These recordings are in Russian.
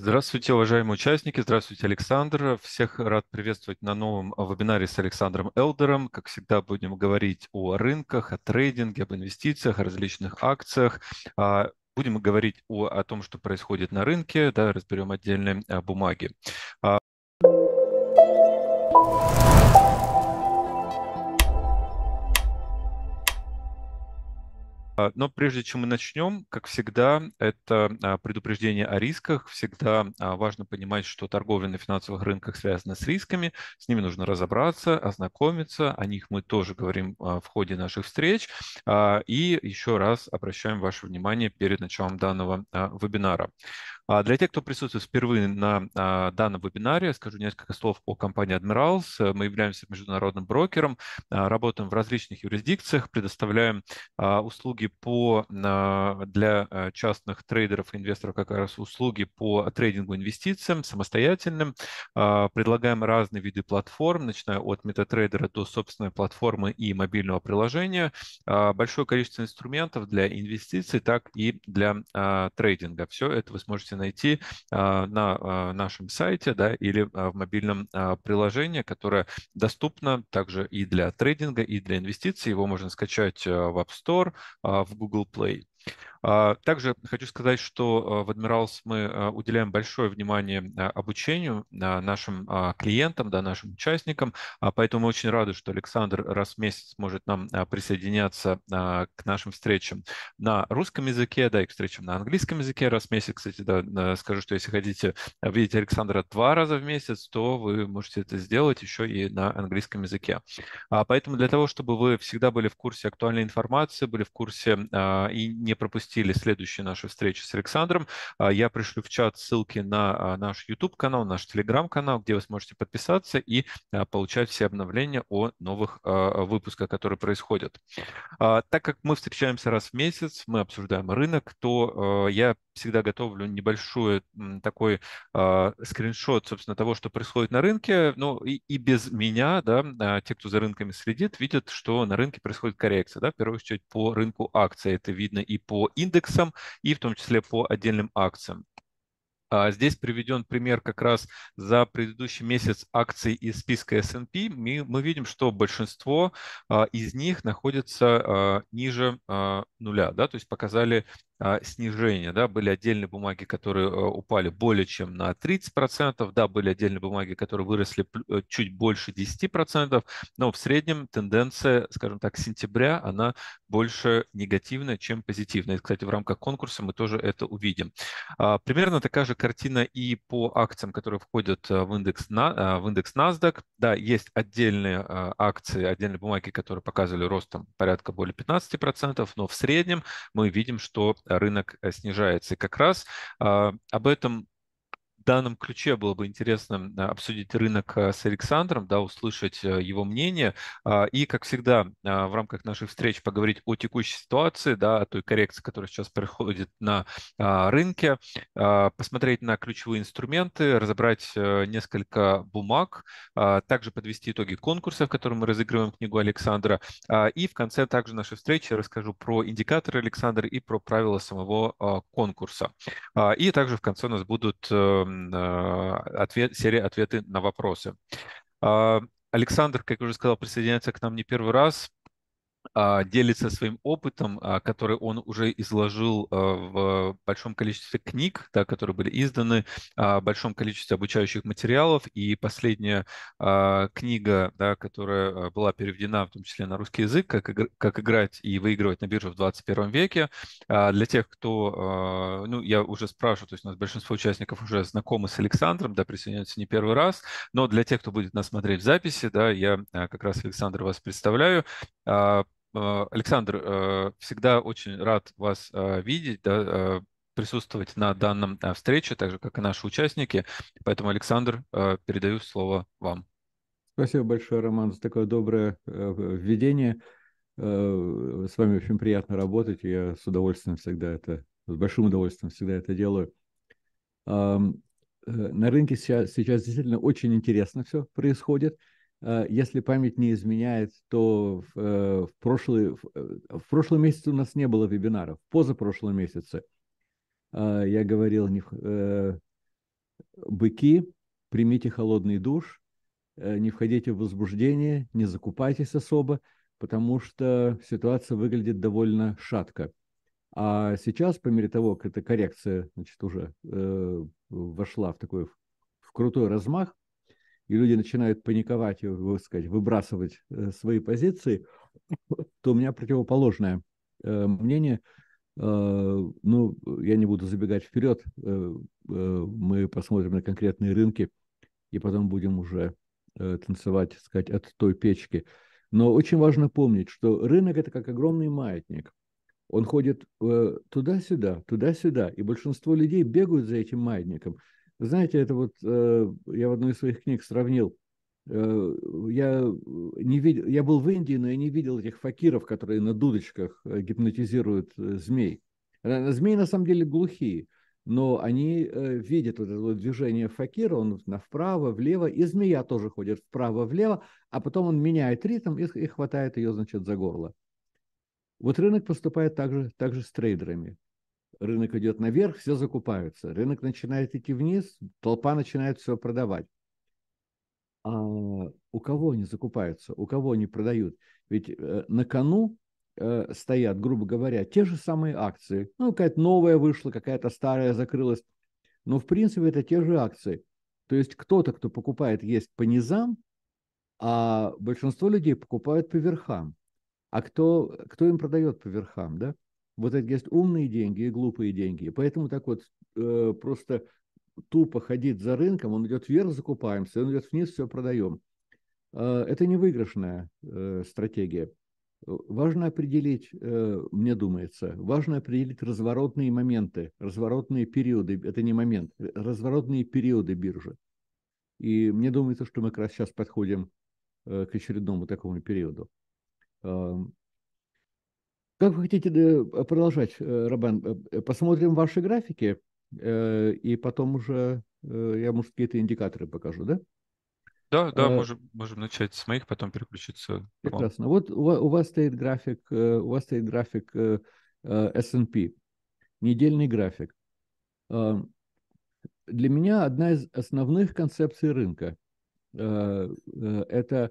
Здравствуйте, уважаемые участники. Здравствуйте, Александр. Всех рад приветствовать на новом вебинаре с Александром Элдером. Как всегда, будем говорить о рынках, о трейдинге, об инвестициях, о различных акциях. А, будем говорить о, о том, что происходит на рынке, да, разберем отдельные а, бумаги. А, А, но прежде чем мы начнем, как всегда, это а, предупреждение о рисках. Всегда а, важно понимать, что торговля на финансовых рынках связана с рисками. С ними нужно разобраться, ознакомиться. О них мы тоже говорим в ходе наших встреч. И еще раз обращаем ваше внимание перед началом данного вебинара. А для тех, кто присутствует впервые на а, данном вебинаре, скажу несколько слов о компании Admirals. Мы являемся международным брокером, а, работаем в различных юрисдикциях, предоставляем услуги по, для частных трейдеров и инвесторов как раз услуги по трейдингу инвестициям самостоятельным, предлагаем разные виды платформ, начиная от метатрейдера до собственной платформы и мобильного приложения, большое количество инструментов для инвестиций, так и для трейдинга. Все это вы сможете найти а, на а, нашем сайте да, или а, в мобильном приложении, которое доступно также и для трейдинга, и для инвестиций. Его можно скачать в App Store, в Google Play. А, также хочу сказать, что э, в Admirals мы э, уделяем большое внимание э, обучению нашим а, клиентам, да, нашим участникам, а, поэтому мы очень рады, что Александр раз в месяц может нам присоединяться к нашим встречам на русском языке, да, и к встречам на английском языке раз в месяц. Кстати, да, скажу, что если хотите видеть Александра два раза в месяц, то вы можете это сделать еще и на английском языке. Поэтому для того, чтобы вы всегда были в курсе актуальной информации, были в курсе и не пропустили следующие наши встречи с Александром, а, я пришлю в чат ссылки на а, наш YouTube-канал, наш Telegram-канал, где вы сможете подписаться и а, получать все обновления о новых выпусках, которые происходят. Так как мы встречаемся раз в месяц, мы обсуждаем рынок, то я всегда готовлю небольшой такой скриншот, собственно, того, что происходит на рынке. Ну и, и без меня, да, те, кто за рынками следит, видят, что на рынке происходит коррекция, да, в первую очередь по рынку акций. Это видно и по индексам, и в том числе по отдельным акциям. А здесь приведен пример как раз за предыдущий месяц акций из списка S&P. мы видим, что большинство а, из них находится а, ниже нуля, да, то есть показали а, снижение. Да, были отдельные бумаги, которые э, упали более чем на 30%, да, были отдельные бумаги, которые выросли э, чуть больше 10%, но в среднем тенденция, скажем так, сентября, она больше негативная, чем позитивная. И, кстати, в рамках конкурса мы тоже это увидим. А, примерно такая же картина и по акциям, которые входят э, в индекс, в индекс NASDAQ. Да, есть отдельные акции, отдельные бумаги, которые показывали рост там, порядка более 15%, но в среднем мы видим, что рынок э, снижается. И как раз а, об этом данном ключе было бы интересно э, обсудить рынок э, с Александром, да, услышать э, его мнение а, и, как всегда, а, в рамках наших встреч поговорить о текущей ситуации, да, о той коррекции, которая сейчас происходит на а, рынке, посмотреть на ключевые инструменты, разобрать несколько бумаг, также подвести итоги конкурса, в котором мы разыгрываем книгу Александра, и в конце также нашей встречи расскажу про индикаторы Александра и про правила самого конкурса. И также в конце у нас будут эм, а, ответ, серия «Ответы на вопросы». А, Александр, как уже сказал, присоединяется к нам не первый раз. А, делится своим опытом, а, который он уже изложил а, в большом количестве книг, да, которые были изданы, в большом количестве обучающих материалов. И последняя книга, да, которая была переведена в том числе на русский язык, как, как играть и выигрывать на бирже в 21 веке. Для тех, кто, ну, я уже спрашиваю, то есть у нас большинство участников уже знакомы с Александром, да, присоединяются не первый раз, но для тех, кто будет нас смотреть в записи, да, я как раз Александр вас представляю. А, Александр, э, всегда очень рад вас э, видеть, да, э, присутствовать на данном встрече, так же, как и наши участники. Поэтому, Александр, передаю слово вам. Спасибо большое, Роман, за такое доброе введение. С вами очень приятно работать, я с удовольствием всегда это, с большим удовольствием всегда это делаю. На рынке сейчас, сейчас действительно очень интересно все происходит – Э, если память не изменяет, то в, э, в, прошлый, в, э, в прошлом месяце у нас не было вебинаров, позапрошлом месяце я говорил, не, быки, примите холодный душ, не входите в возбуждение, не закупайтесь особо, потому что ситуация выглядит довольно шатко. А сейчас, по мере того, как эта коррекция значит, уже э, вошла в такой в крутой размах, и люди начинают паниковать и, так сказать, выбрасывать э, свои позиции, то у меня противоположное э, мнение. Э, ну, я не буду забегать вперед, мы посмотрим на конкретные рынки и потом будем уже танцевать, так сказать, от той печки. Но очень важно помнить, что рынок – это как огромный маятник. Он ходит туда-сюда, туда-сюда, и большинство людей бегают за этим маятником – знаете, это вот э, я в одной из своих книг сравнил. Э, я, не видел, я был в Индии, но я не видел этих факиров, которые на дудочках э, гипнотизируют змей. Змеи на самом деле глухие, но они видят вот это движение факира, он вправо, влево, и змея тоже ходит вправо, влево, а потом он меняет ритм и, и хватает ее, значит, за горло. Вот рынок поступает также, также с трейдерами рынок идет наверх, все закупаются. Рынок начинает идти вниз, толпа начинает все продавать. А у кого они закупаются, у кого они продают? Ведь э, на кону э, стоят, грубо говоря, те же самые акции. Ну, какая-то новая вышла, какая-то старая закрылась. Но, в принципе, это те же акции. То есть кто-то, кто покупает, есть по низам, а большинство людей покупают по верхам. А кто, кто им продает по верхам, да? Вот это есть умные деньги и глупые деньги. Поэтому так вот э, просто тупо ходить за рынком, он идет вверх, закупаемся, он идет вниз, все продаем. Э, это не выигрышная э, стратегия. Э, важно определить, э, мне думается, важно определить разворотные моменты, разворотные периоды, это не момент, э, разворотные периоды биржи. И мне думается, что мы как раз сейчас подходим к очередному такому периоду. Эм, как вы хотите э, продолжать, э, Робан? Э, посмотрим ваши графики, и потом уже я, может, какие-то индикаторы покажу, да? Да, да, а, можем, можем начать с моих, потом переключиться. Прекрасно. Вот у вас стоит график, у вас стоит график S&P, недельный график. Для меня одна из основных концепций рынка – это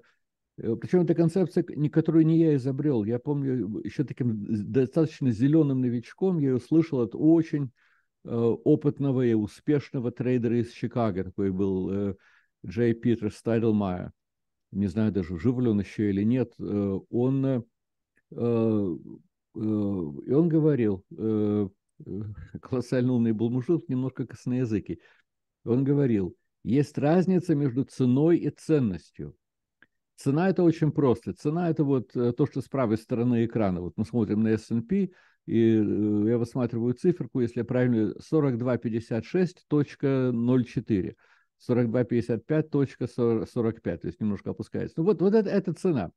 Э, Причем это концепция, которую не я изобрел. Я помню, э, еще таким достаточно зеленым новичком я ее слышал от очень э, опытного и успешного трейдера из Чикаго. Такой был Джей Питер Стайдлмайер. Не знаю даже, жив ли он еще или нет. Он, и он говорил, колоссально умный был мужик, немножко косноязыкий. Он говорил, есть разница между ценой и ценностью. Цена это очень просто. Цена это вот э, то, что с правой стороны экрана. Вот мы смотрим на S&P, и э, я высматриваю циферку, если я правильно, 4256.04. 42,55.45, то есть немножко опускается. Ну, вот, вот это, это цена.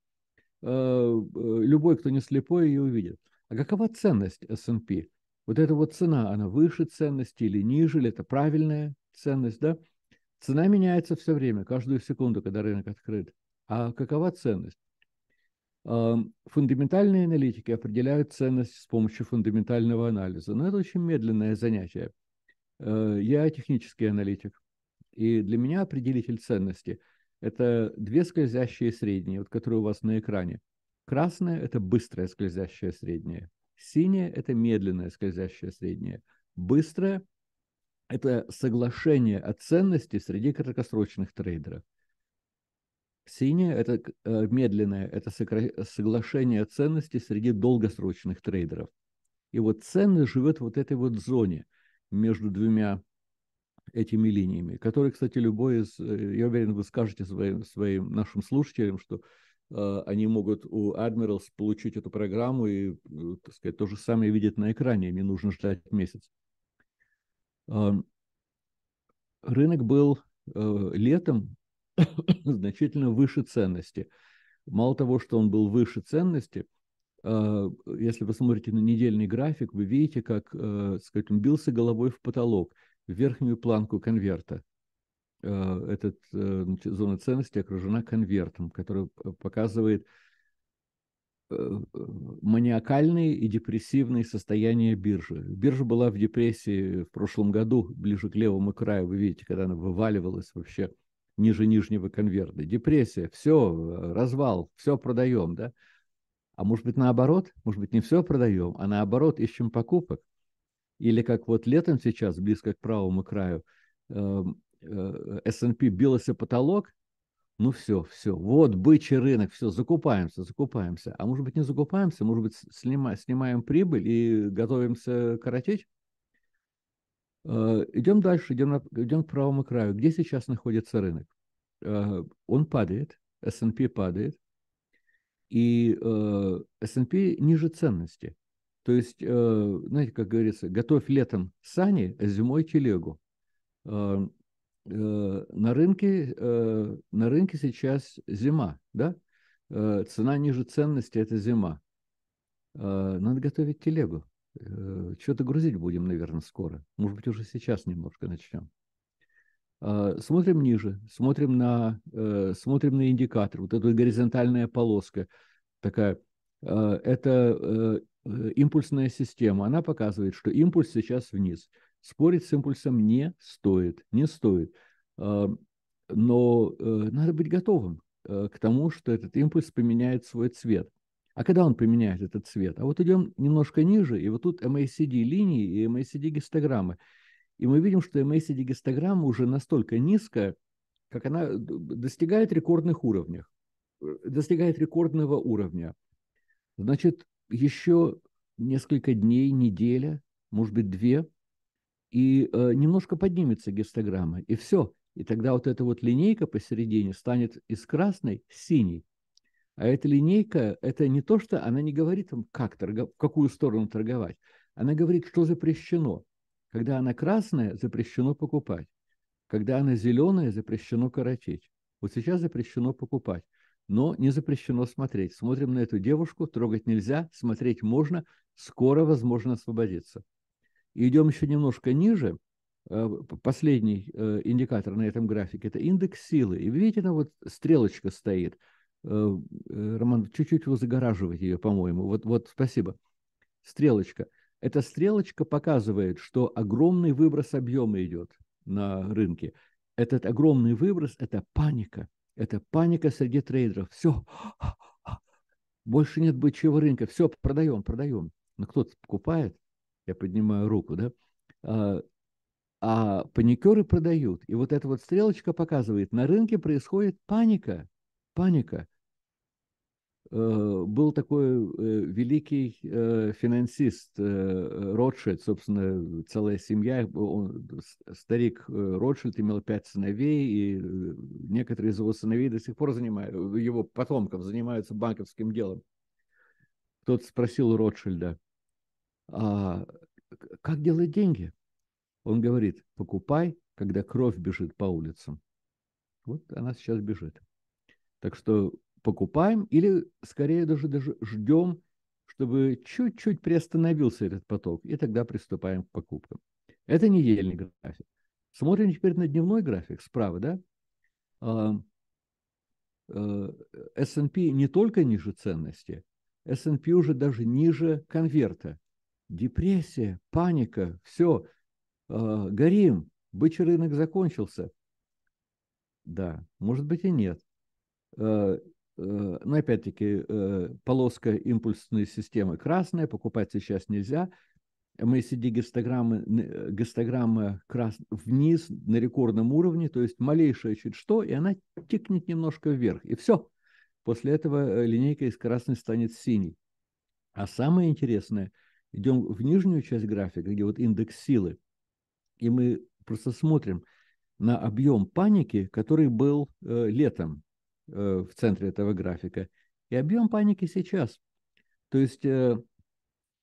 Э, любой, кто не слепой, ее увидит. А какова ценность S&P? Вот эта вот цена, она выше ценности или ниже, или это правильная ценность, да? Цена меняется все время, каждую секунду, когда рынок открыт. А какова ценность? Фундаментальные аналитики определяют ценность с помощью фундаментального анализа, но это очень медленное занятие. Э, я технический аналитик, и для меня определитель ценности – это две скользящие средние, вот которые у вас на экране. Красная – это быстрая скользящая средняя, синяя – это медленная скользящая средняя, быстрая – это соглашение о ценности среди краткосрочных трейдеров – синяя это э, медленное, это соглашение ценности среди долгосрочных трейдеров. И вот ценность живет вот этой вот зоне между двумя этими линиями, которые, кстати, любой из, э, я уверен, вы скажете своим, своим нашим слушателям, что э, они могут у Admirals получить эту программу и, э, так сказать, то же самое видят на экране, им не нужно ждать месяц. Э, рынок был э, летом значительно выше ценности. Мало того, что он был выше ценности, а, если вы смотрите на недельный график, вы видите, как э, сказать, он бился головой в потолок, в верхнюю планку конверта. А, Эта э, зона ценности окружена конвертом, который э, показывает маниакальные и депрессивные состояния биржи. Биржа была в депрессии в прошлом году, ближе к левому краю, вы видите, когда она вываливалась вообще ниже нижнего конверта. Депрессия, все, э, развал, все продаем, да? А может быть, наоборот? Может быть, не все продаем, а наоборот, ищем покупок. Или как вот летом сейчас, близко к правому краю, S&P эм, э, бился потолок, ну все, все, вот бычий рынок, все, закупаемся, закупаемся. А может быть, не закупаемся, может быть, снима, снимаем прибыль и готовимся коротить? Э, идем дальше, идем, идем к правому краю. Где сейчас находится рынок? Э, он падает, S&P падает, и э, S&P ниже ценности. То есть, знаете, как говорится, готовь летом сани, а зимой телегу. На рынке, на рынке сейчас зима, да? Цена ниже ценности – это зима. Надо готовить телегу. Э, Что-то грузить будем, наверное, скоро. Может быть, уже сейчас немножко начнем. А, смотрим ниже, смотрим на, э, смотрим на индикатор, вот эта горизонтальная полоска такая. А, это э, импульсная система, она показывает, что импульс сейчас вниз. Спорить с импульсом не стоит, не стоит. А, но надо быть готовым к тому, что этот импульс поменяет свой цвет – а когда он применяет этот цвет? А вот идем немножко ниже, и вот тут MACD линии и MACD гистограммы. И мы видим, что MACD гистограмма уже настолько низкая, как она э, достигает рекордных уровнях, э, Достигает рекордного уровня. Значит, еще несколько дней, неделя, может быть, две, и э, немножко поднимется гистограмма, и все. И тогда вот эта вот линейка посередине станет из красной синей. А эта линейка, это не то, что она не говорит как торгов, в какую сторону торговать. Она говорит, что запрещено. Когда она красная, запрещено покупать. Когда она зеленая, запрещено коротить. Вот сейчас запрещено покупать, но не запрещено смотреть. Смотрим на эту девушку, трогать нельзя, смотреть можно, скоро возможно освободиться. идем еще немножко ниже. Э, последний э, индикатор на этом графике – это индекс силы. И видите, там вот стрелочка стоит – Э, э, Роман, чуть-чуть вы загораживаете ее, по-моему. Вот, вот, спасибо. Стрелочка. Эта стрелочка показывает, что огромный выброс объема идет на рынке. Этот огромный выброс – это паника. Это паника среди трейдеров. Все, больше нет бычьего рынка. Все, продаем, продаем. Но ну, кто-то покупает, я поднимаю руку, да? А, а паникеры продают. И вот эта вот стрелочка показывает, на рынке происходит паника – паника. Э, был такой э, великий э, финансист Ротшильд, собственно, целая семья. Он, старик Ротшильд имел пять сыновей, и некоторые из его сыновей до сих пор занимают, его потомков занимаются банковским делом. Тот спросил Ротшильда, а как делать деньги? Он говорит, покупай, когда кровь бежит по улицам. Вот она сейчас бежит. Так что покупаем или скорее даже, даже ждем, чтобы чуть-чуть приостановился этот поток, и тогда приступаем к покупкам. Это недельный график. Смотрим теперь на дневной график справа, да? S&P а, э, не только ниже ценности, S&P уже даже ниже конверта. Депрессия, паника, все, а, горим, бычий рынок закончился. Да, может быть и нет. Э, э, ну, опять-таки, э, полоска импульсной системы красная, покупать сейчас нельзя. Мы MACD гистограммы, гистограммы крас... вниз на рекордном уровне, то есть малейшее чуть что, и она тикнет немножко вверх, и все. После этого линейка из красной станет синей. А самое интересное, идем в нижнюю часть графика, где вот индекс силы, и мы просто смотрим на объем паники, который был э, летом. Э, в центре этого графика, и объем паники сейчас. То есть э,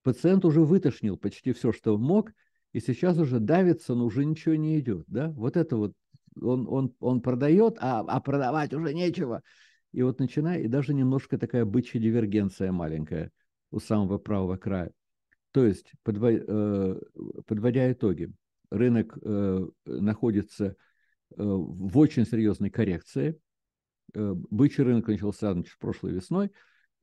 пациент уже вытошнил почти все, что мог, и сейчас уже давится, но уже ничего не идет. Да? Вот это вот он, он, он продает, а, а продавать уже нечего. И вот начинает, и даже немножко такая бычья дивергенция маленькая у самого правого края. То есть, подводя, э, подводя итоги, рынок э, находится э, в очень серьезной коррекции, Э, бычий рынок начался значит, прошлой весной,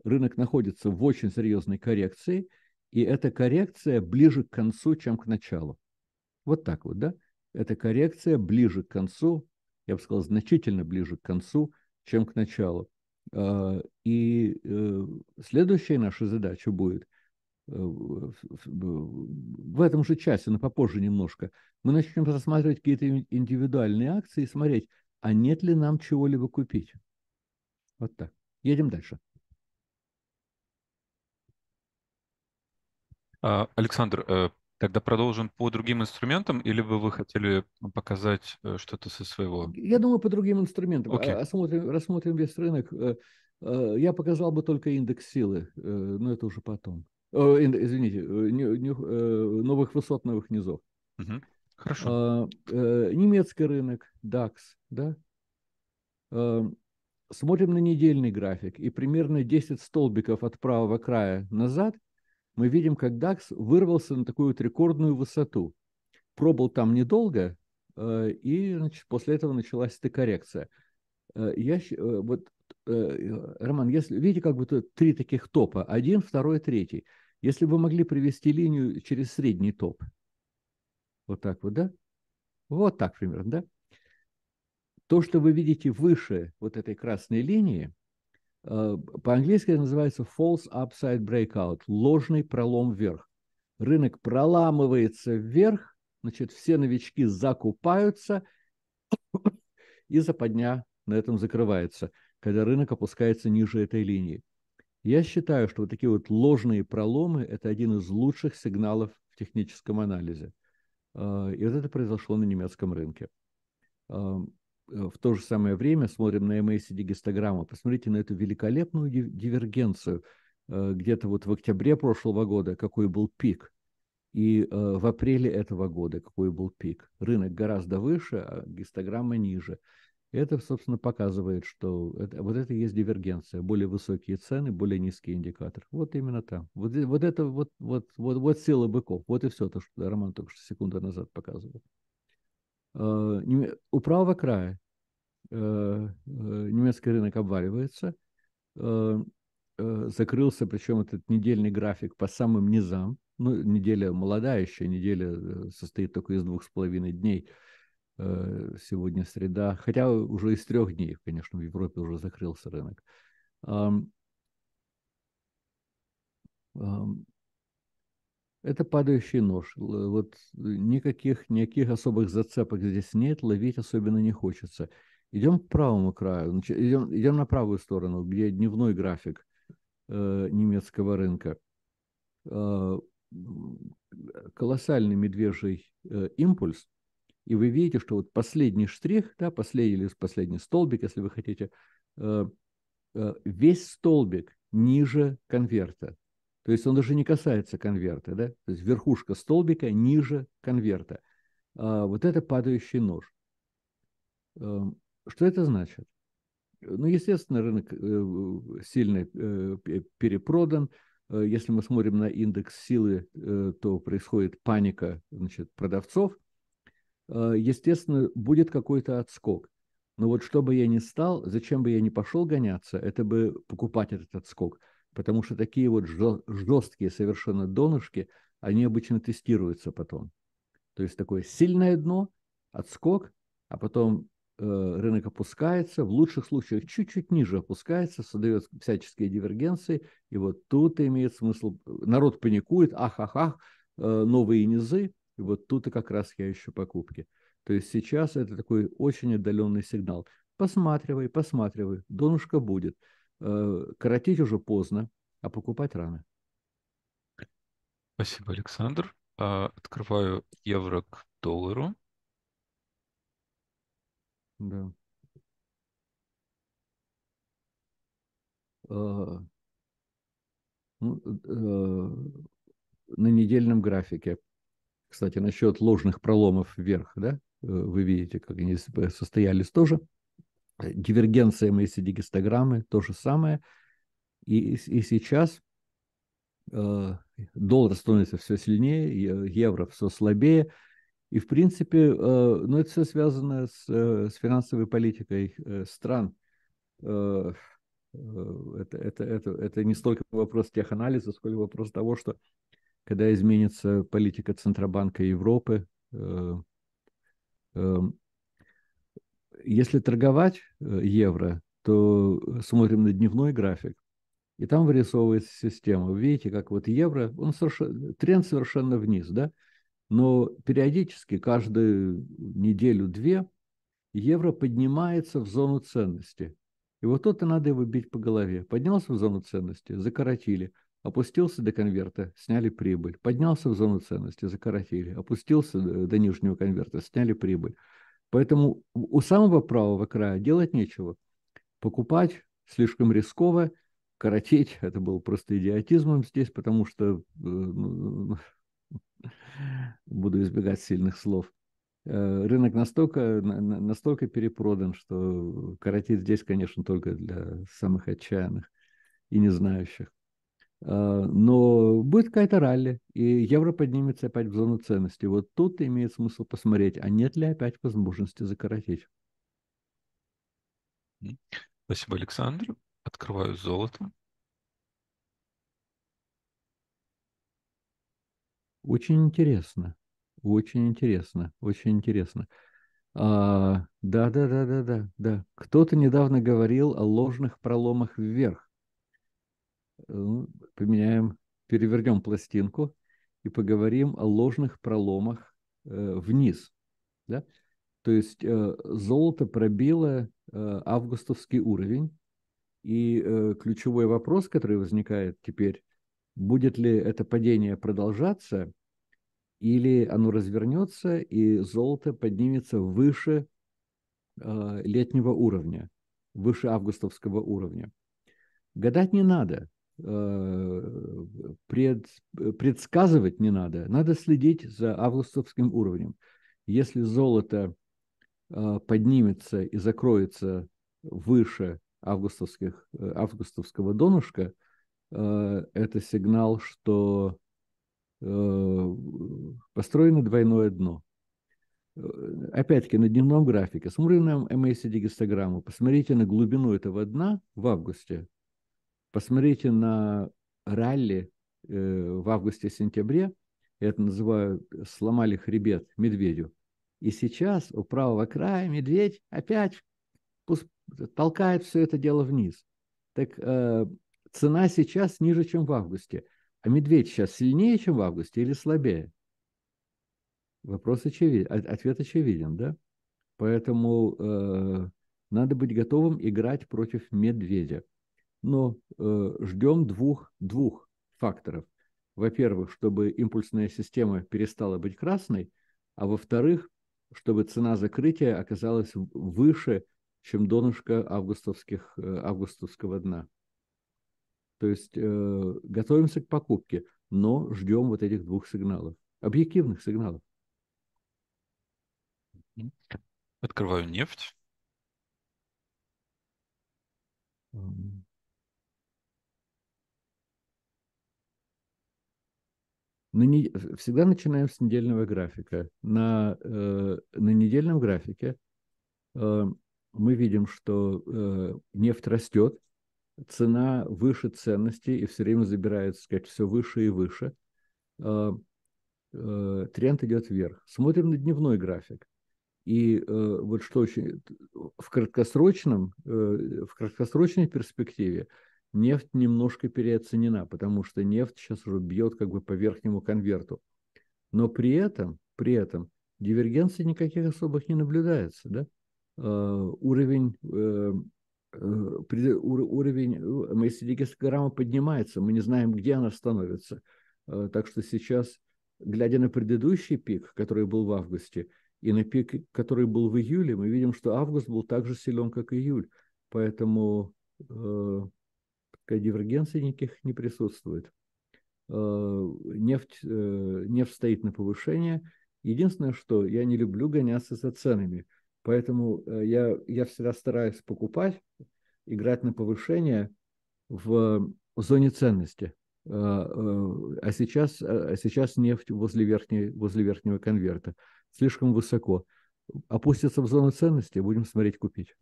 рынок находится в очень серьезной коррекции, и эта коррекция ближе к концу, чем к началу. Вот так вот, да? Эта коррекция ближе к концу, я бы сказал, значительно ближе к концу, чем к началу. А, и э, следующая наша задача будет э, в этом же часе, но попозже немножко, мы начнем рассматривать какие-то индивидуальные акции и смотреть, а нет ли нам чего-либо купить? Вот так. Едем дальше. А, Александр, э, тогда продолжим по другим инструментам, или бы вы хотели показать э, что-то со своего? Я думаю, по другим инструментам. Okay. Рассмотрим, рассмотрим весь рынок. Э, я показал бы только индекс силы, но это уже потом. извините, новых высот, новых низов. Uh-huh. Хорошо. А, э, немецкий рынок, DAX, да? А, смотрим на недельный график, и примерно 10 столбиков от правого края назад мы видим, как DAX вырвался на такую вот рекордную высоту. Пробыл там недолго, а, и значит, после этого началась эта коррекция. Я, э, вот, э, Роман, если видите, как бы три таких топа. Один, второй, третий. Если бы вы могли привести линию через средний топ – вот так вот, да? Вот так примерно, да? То, что вы видите выше вот этой красной линии, э, по-английски это называется false upside breakout, ложный пролом вверх. Рынок проламывается вверх, значит, все новички закупаются и западня на этом закрывается, когда рынок опускается ниже этой линии. Я считаю, что вот такие вот ложные проломы – это один из лучших сигналов в техническом анализе – а, и вот это произошло на немецком рынке. А, э, в то же самое время смотрим на MACD гистограмму. Посмотрите на эту великолепную дивергенцию. Э, где-то вот в октябре прошлого года какой был пик. И э, в апреле этого года какой был пик. Рынок гораздо выше, а гистограмма ниже. Это, собственно, показывает, что это, вот это и есть дивергенция. Более высокие цены, более низкий индикатор. Вот именно там. Вот, э, вот это вот, вот, вот, вот сила быков. Вот и все то, что Роман только что секунду назад показывал. А, у правого края э, э, немецкий рынок обваливается. А, закрылся, причем этот недельный график по самым низам. Ну, неделя молодая еще, неделя состоит только из двух с половиной дней – Э, сегодня среда, хотя уже из трех дней, конечно, в Европе уже закрылся рынок. Это падающий нож. Вот никаких, никаких особых зацепок здесь нет, ловить особенно не хочется. Идем к правому краю, идем, идем на правую сторону, где дневной график э, немецкого рынка. Э, колоссальный медвежий э, импульс и вы видите, что вот последний штрих, да, последний или последний столбик, если вы хотите, э, э, весь столбик ниже конверта. То есть он даже не касается конверта, да? То есть верхушка столбика ниже конверта. А вот это падающий нож. Эм, что это значит? Ну, естественно, рынок э, сильно перепродан. Если мы смотрим на индекс силы, то происходит паника значит, продавцов. Э, естественно, будет какой-то отскок. Но вот что бы я ни стал, зачем бы я ни пошел гоняться, это бы покупать этот отскок. Потому что такие вот жесткие совершенно донышки, они обычно тестируются потом. То есть такое сильное дно, отскок, а потом э, рынок опускается, в лучших случаях чуть-чуть ниже опускается, создает всяческие дивергенции, и вот тут имеет смысл, народ паникует, ах-ах-ах, э, новые низы, и вот тут и как раз я ищу покупки. То есть сейчас это такой очень отдаленный сигнал. Посматривай, посматривай, донышко будет. Э, коротить уже поздно, а покупать рано. Спасибо, Александр. А, открываю евро к доллару. Да. А, ну, э, э, на недельном графике кстати, насчет ложных проломов вверх, да, э, вы видите, как они э, состоялись тоже. Э, дивергенция Моисиди гистограммы, то же самое. И, и сейчас доллар становится все сильнее, евро все слабее. И, в принципе, ну, это все связано с, с финансовой политикой стран. Это, это, это, это не столько вопрос теханализа, сколько вопрос того, что когда изменится политика Центробанка Европы. Э, эм, если торговать э, евро, то э, смотрим на дневной график, и там вырисовывается система. Вы видите, как вот евро, он совершенно, тренд совершенно вниз, да? Но периодически, каждую неделю-две, евро поднимается в зону ценности. И вот тут и надо его бить по голове. Поднялся в зону ценности, закоротили – Опустился до конверта, сняли прибыль. Поднялся в зону ценности, закоротили. Опустился э, до нижнего конверта, сняли прибыль. Поэтому у самого правого края делать нечего. Покупать слишком рисково, коротить, это было просто идиотизмом здесь, потому что э, ну, буду избегать сильных слов. Э, рынок настолько, настолько перепродан, что коротить здесь, конечно, только для самых отчаянных и не знающих. А, но будет какая-то ралли, и евро поднимется опять в зону ценности. Вот тут имеет смысл посмотреть, а нет ли опять возможности закоротить. Спасибо, Александр. Открываю золото. Очень интересно. Очень интересно. Очень интересно. А, да, да, да, да, да, да. Кто-то недавно говорил о ложных проломах вверх поменяем, перевернем пластинку и поговорим о ложных проломах э, вниз. Да? То есть э, золото пробило э, августовский уровень, и ключевой вопрос, который возникает теперь, будет ли это падение продолжаться, или оно развернется, и золото поднимется выше летнего уровня, выше августовского уровня. Гадать не надо. Э, пред, предсказывать не надо, надо следить за августовским уровнем. Если золото э, поднимется и закроется выше августовских, э, августовского донышка, это сигнал, что построено двойное дно. Опять-таки на дневном графике. Смотрим на MACD гистограмму. Посмотрите на глубину этого дна в августе Посмотрите на ралли э, в августе-сентябре, я это называю «сломали хребет медведю». И сейчас у правого края медведь опять толкает все это дело вниз. Так э, цена сейчас ниже, чем в августе. А медведь сейчас сильнее, чем в августе или слабее? Вопрос очевиден, ответ очевиден, да? Поэтому э, надо быть готовым играть против медведя но ну, э, ждем двух, двух факторов. Во-первых, чтобы импульсная система перестала быть красной, а во-вторых, чтобы цена закрытия оказалась выше, чем донышко августовских, э, августовского дна. То есть э, готовимся к покупке, но ждем вот этих двух сигналов, объективных сигналов. Открываю нефть. на не... всегда начинаем с недельного графика. На, э, на недельном графике э, мы видим, что э, нефть растет, цена выше ценности и все время забирается, сказать, все выше и выше. Э, э, тренд идет вверх. Смотрим на дневной график. И э, вот что очень в краткосрочном, э, в краткосрочной перспективе нефть немножко переоценена, потому что нефть сейчас уже бьет как бы по верхнему конверту. Но при этом, при этом дивергенции никаких особых не наблюдается. Да? Э, уровень э, э уровень э, Моисидигесограмма поднимается, мы не знаем, где она становится. Э, так что сейчас, глядя на предыдущий пик, который был в августе, и на пик, который был в июле, мы видим, что август был так же силен, как июль. Поэтому дивергенций никаких не присутствует. Э, нефть, э, нефть стоит на повышение. Единственное, что я не люблю гоняться за ценами. Поэтому э, я, я всегда стараюсь покупать, играть на повышение в зоне ценности. А сейчас, а сейчас нефть возле, верхней, возле верхнего конверта. Слишком высоко. Опустится в зону ценности, будем смотреть купить.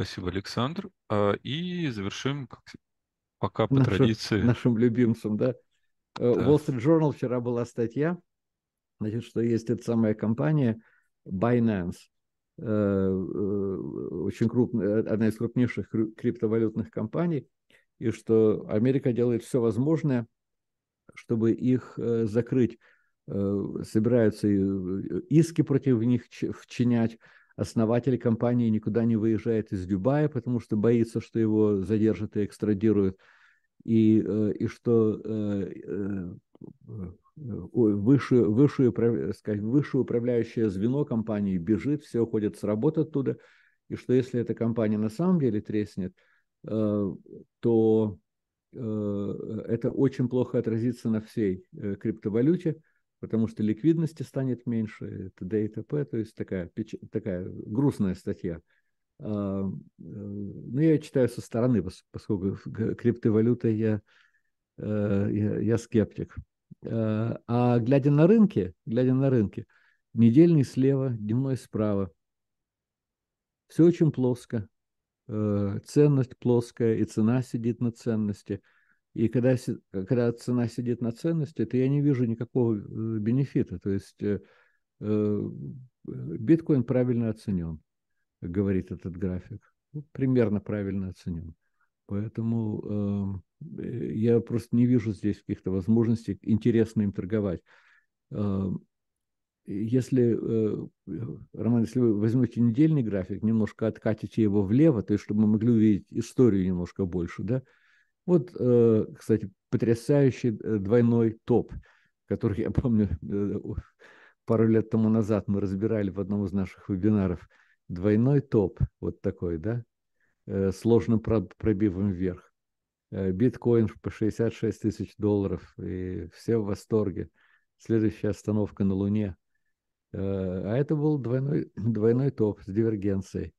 Спасибо, Александр. А, и завершим как пока по нашим, традиции. Нашим любимцам, да. Э, да. Wall Street Journal вчера была статья, значит, что есть эта самая компания Binance, э, э, очень крупная, одна из крупнейших криптовалютных компаний, и что Америка делает все возможное, чтобы их закрыть. Собираются иски против них вчинять, основатель компании никуда не выезжает из Дубая, потому что боится, что его задержат и экстрадируют, и, э, и что э, э, высшее, высшее, сказать, высшее управляющее звено компании бежит, все уходят с работы оттуда, и что если эта компания на самом деле треснет, то это очень плохо отразится на всей криптовалюте – потому что ликвидности станет меньше, и т.д. и т.п. То есть такая, такая грустная статья. А, э, Но ну, я читаю со стороны, поскольку криптовалюта я, э, я, я скептик. Э, а глядя на рынки, глядя на рынки, недельный слева, дневной справа, все очень плоско, ценность плоская, и цена сидит на ценности – и когда, когда цена сидит на ценности, то я не вижу никакого э, бенефита. То есть э, э, биткоин правильно оценен, говорит этот график. Ну, примерно правильно оценен. Поэтому э, я просто не вижу здесь каких-то возможностей интересно им торговать. если, Роман, если вы возьмете недельный график, немножко откатите его влево, то есть чтобы мы могли увидеть историю немножко больше, да, вот, э, кстати, потрясающий э, двойной топ, который, я помню, э, пару лет тому назад мы разбирали в одном из наших вебинаров. Двойной топ, вот такой, да, сложным пробивом вверх. Биткоин по 66 тысяч долларов, и все в восторге. Следующая остановка на Луне. А это был двойной, двойной топ с дивергенцией.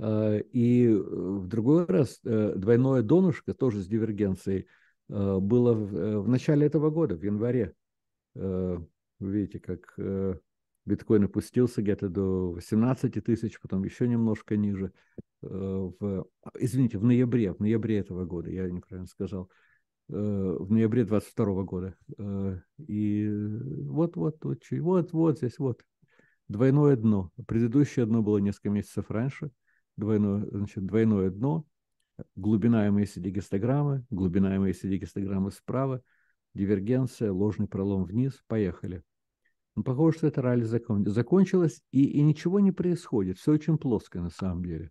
А, и э, в другой раз э, двойное донышко тоже с дивергенцией э, было в, начале этого года, в январе. Вы видите, как биткоин опустился где-то до 18 тысяч, потом еще немножко ниже. В, извините, в ноябре, в ноябре этого года, я неправильно сказал, в ноябре 22 года. И вот-вот, вот-вот здесь вот двойное дно. Предыдущее дно было несколько месяцев раньше, двойное, значит, двойное дно, глубина МСД-гистограммы, глубина МСД-гистограммы справа, дивергенция, ложный пролом вниз. Поехали. Но ну, похоже, что это ралли закон... закончилось, и, и ничего не происходит. Все очень плоско на самом деле.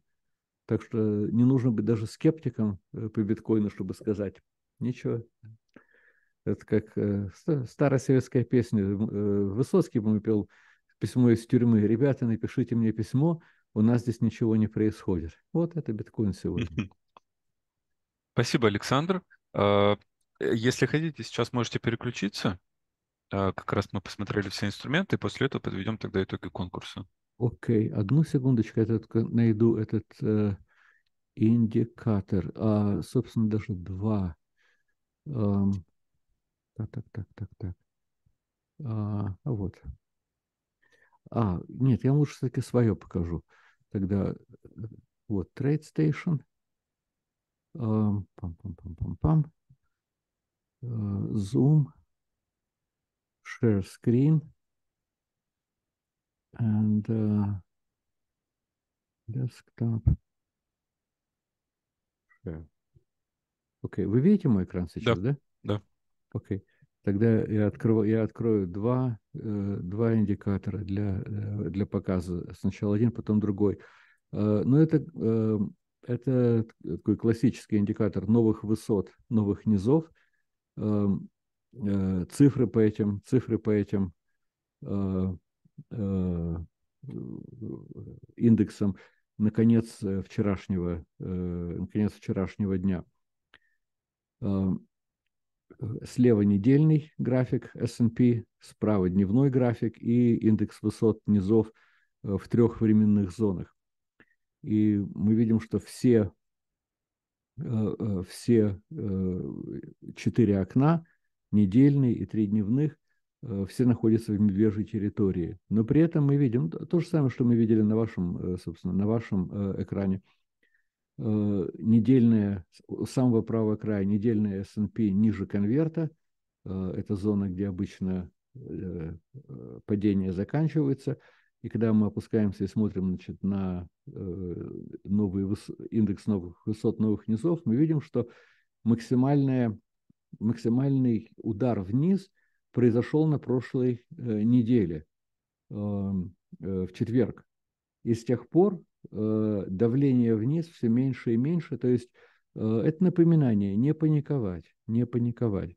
Так что не нужно быть даже скептиком э, по биткоину, чтобы сказать ничего. Это как э, старая советская песня. Э, Высоцкий ему пел письмо из тюрьмы. Ребята, напишите мне письмо, у нас здесь ничего не происходит. Вот это биткоин сегодня. Спасибо, Александр. А, если хотите, сейчас можете переключиться. А, как раз мы посмотрели все инструменты, и после этого подведем тогда итоги конкурса. Окей, okay. одну секундочку, я только найду этот э, индикатор. А, собственно, даже два. Эм, так, так, так, так, так. А, вот. А, нет, я лучше все-таки свое покажу. Тогда э, вот Trade Station. Пам-пам-пам-пам-пам. Э, Zoom. Share screen. And uh, desktop. Share. Окей, okay. вы видите мой экран сейчас, да? Да. Окей. Да. Okay. Тогда я открою, я открою два, э, два индикатора для, э, для показа. Сначала один, потом другой. Э, Но ну, это, это такой классический индикатор новых высот, новых низов. Эм, цифры по этим, цифры по этим индексам наконец вчерашнего, наконец вчерашнего дня. Эм, слева недельный график S&P, справа дневной график и индекс высот низов э, в трех временных зонах. И мы видим, что все, э, э, все четыре окна, недельный и три дневных, все находятся в медвежьей территории. Но при этом мы видим то же самое, что мы видели на вашем, собственно, на вашем экране – Э, недельная, у самого правого края недельная S&P ниже конверта, э, это зона, где обычно э, падение заканчивается, и когда мы опускаемся и смотрим значит, на новый выс... индекс новых высот, новых низов, мы видим, что максимальная, максимальный удар вниз произошел на прошлой неделе, эм, в четверг. И с тех пор Э, давление вниз все меньше и меньше. То есть э, это напоминание не паниковать, не паниковать.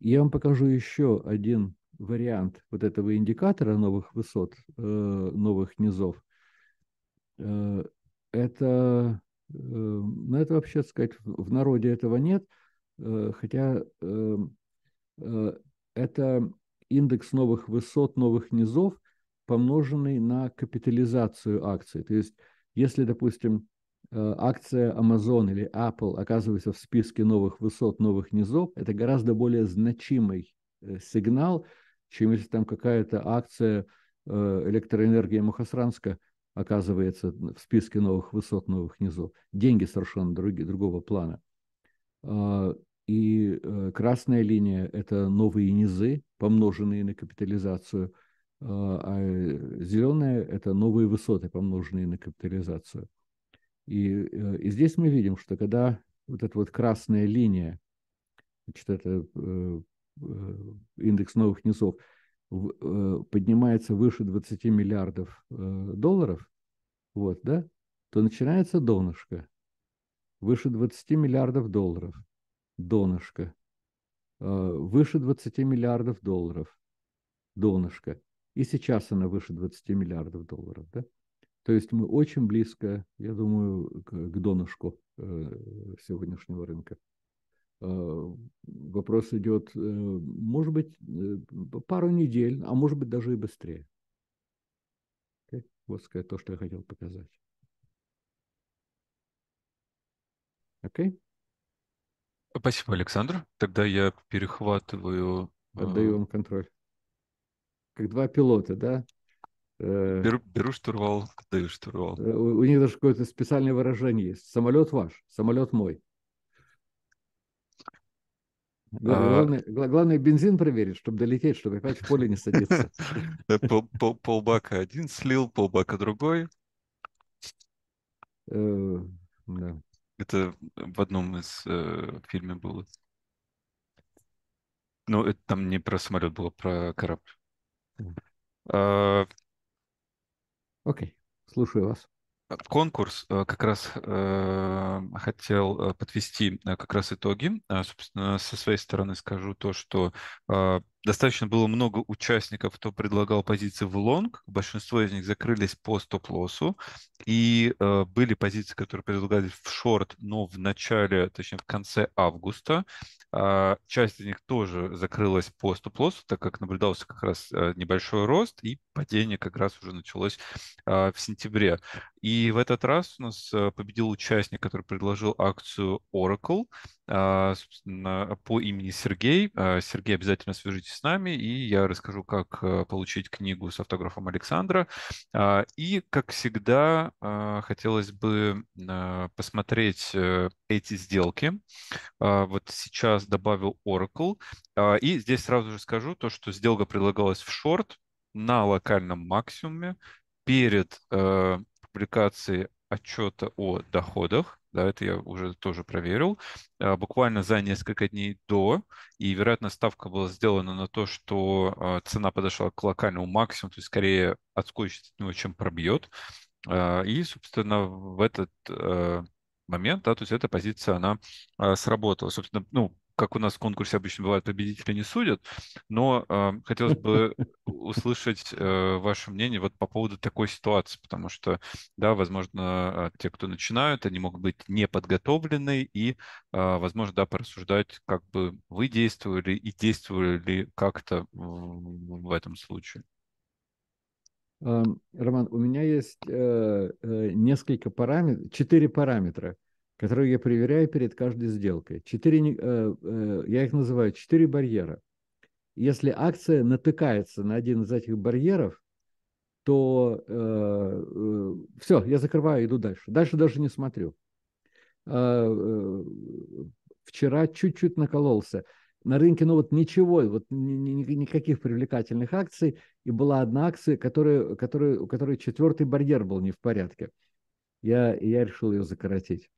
я вам покажу еще один вариант вот этого индикатора новых высот, э, новых низов. Это, ну это вообще сказать, в народе этого нет, хотя это индекс новых высот, новых низов, помноженный на капитализацию акций. То есть если, допустим, э, акция Amazon или Apple оказывается в списке новых высот, новых низов, это гораздо более значимый э, сигнал, чем если там какая-то акция э, электроэнергии Мухасранска оказывается в списке новых высот, новых низов. Деньги совершенно други, другого плана. А, и красная линия – это новые низы, помноженные на капитализацию – а, а зеленое – это новые высоты, помноженные на капитализацию. И, э, и здесь мы видим, что когда вот эта вот красная линия, значит, это э, э, индекс новых низов, поднимается выше 20 миллиардов долларов, вот, да, то начинается донышко. Выше 20 миллиардов долларов. Донышко. А, выше 20 миллиардов долларов. Донышко. И сейчас она выше 20 миллиардов долларов. Да? То есть мы очень близко, я думаю, к, к донышку э, сегодняшнего рынка. Э, вопрос идет, э, может быть, э, пару недель, а может быть, даже и быстрее. Okay? Вот сказать то, что я хотел показать. Окей? Okay? Спасибо, Александр. Тогда я перехватываю... Э, Отдаю вам контроль как два пилота, да? Э, беру, беру штурвал, даю штурвал. Э, у, у них даже какое-то специальное выражение есть. Самолет ваш, самолет мой. А главное, а... главное бензин проверить, чтобы долететь, чтобы опять в поле не садиться. Э, полбака один слил, полбака другой. Это в одном из фильмов было. Ну, это там не про самолет было, а про корабль. Э, Окей, слушаю вас. Конкурс э, как раз э, хотел подвести как раз итоги. Собственно, со своей стороны скажу то, что достаточно было много участников, кто предлагал позиции в лонг. Большинство из них закрылись по стоп-лоссу. И э, были позиции, которые предлагались в шорт, но в начале, точнее в конце августа. Э, часть из них тоже закрылась по стоп-лоссу, так как наблюдался как раз э, небольшой рост, и падение как раз уже началось э, в сентябре. И в этот раз у нас э, победил участник, который предложил акцию Oracle. А, собственно, по имени Сергей. А, Сергей, обязательно свяжитесь с нами, и я расскажу, как э, получить книгу с автографом Александра. А, и, как всегда, хотелось бы посмотреть э, эти сделки. Вот сейчас добавил Oracle. И здесь сразу же скажу то, что сделка предлагалась в шорт на локальном максимуме перед э, публикацией отчета о доходах да, это я уже тоже проверил, а, буквально за несколько дней до, и, вероятно, ставка была сделана на то, что а, цена подошла к локальному максимуму, то есть скорее отскочит от него, чем пробьет. А, и, собственно, в этот э, момент, да, то есть эта позиция, она сработала. Собственно, ну, как у нас в конкурсе обычно бывает, победители не судят, но э, хотелось бы услышать э, ваше мнение вот по поводу такой ситуации, потому что, да, возможно, э, те, кто начинают, они могут быть неподготовлены и, э, возможно, да, порассуждать, как бы вы действовали и действовали ли как-то в, в этом случае. Эм, Роман, у меня есть э, э, несколько параметров, четыре параметра, которые я проверяю перед каждой сделкой. Четыре, э, э, я их называю четыре барьера. Если акция натыкается на один из этих барьеров, то э, э, все, я закрываю, иду дальше. Дальше даже не смотрю. Э, э, вчера чуть-чуть накололся. На рынке, ну вот ничего, вот ни, ни, никаких привлекательных акций. И была одна акция, которая, которая, у которой четвертый барьер был не в порядке. Я, я решил ее закоротить.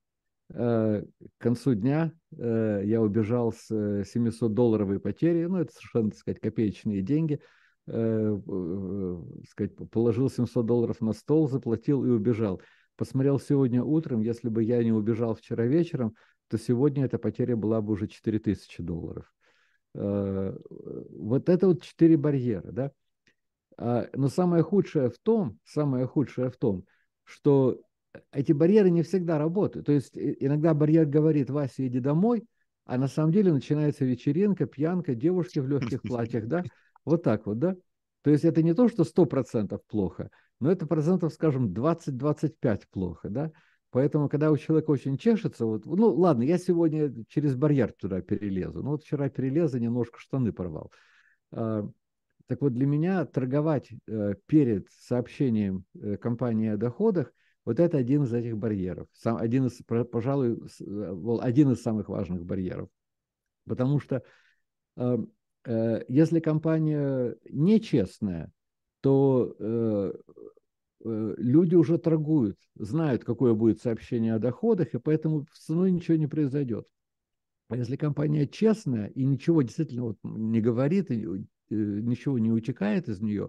Э, к концу дня э, я убежал с 700-долларовой э, потери, ну, это совершенно, так сказать, копеечные деньги, сказать, положил 700 долларов на стол, заплатил и убежал. Посмотрел сегодня утром, если бы я не убежал вчера вечером, то сегодня эта потеря была бы уже 4000 долларов. Вот это вот четыре барьера, да? А, но самое худшее в том, самое худшее в том, что эти барьеры не всегда работают. То есть э, иногда барьер говорит, Вася, иди домой, а на самом деле начинается вечеринка, пьянка, девушки в легких платьях, да? Вот так вот, да? То есть это не то, что 100% плохо, но это процентов, скажем, 20-25 плохо, да? Поэтому, когда у человека очень чешется, вот, ну ладно, я сегодня через барьер туда перелезу, ну вот вчера перелез и немножко штаны порвал. А, так вот, для меня торговать э, перед сообщением э, компании о доходах – вот это один из этих барьеров. Сам, один из, пожалуй, э, один из самых важных барьеров. Потому что э, э, если компания нечестная, то э, э, люди уже торгуют, знают, какое будет сообщение о доходах, и поэтому с ценой ничего не произойдет. А если компания честная и ничего действительно вот не говорит, и, э, ничего не утекает из нее,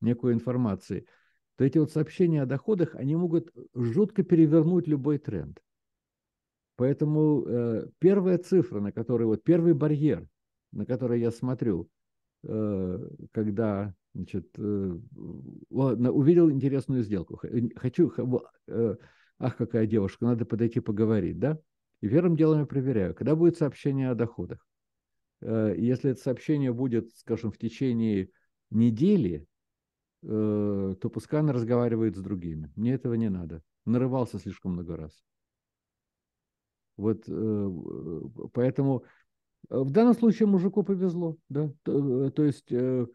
никакой информации – то эти вот сообщения о доходах, они могут жутко перевернуть любой тренд. Поэтому э, первая цифра, на которой вот первый барьер, на который я смотрю, э, когда значит, э, увидел интересную сделку, э, хочу, э, ах, какая девушка, надо подойти поговорить, да? И первым делом я проверяю, когда будет сообщение о доходах. Э, если это сообщение будет, скажем, в течение недели, э, то пускай она разговаривает с другими. Мне этого не надо. Нарывался слишком много раз. Вот э, э поэтому э, в данном случае мужику повезло, да. То, э, то есть, э,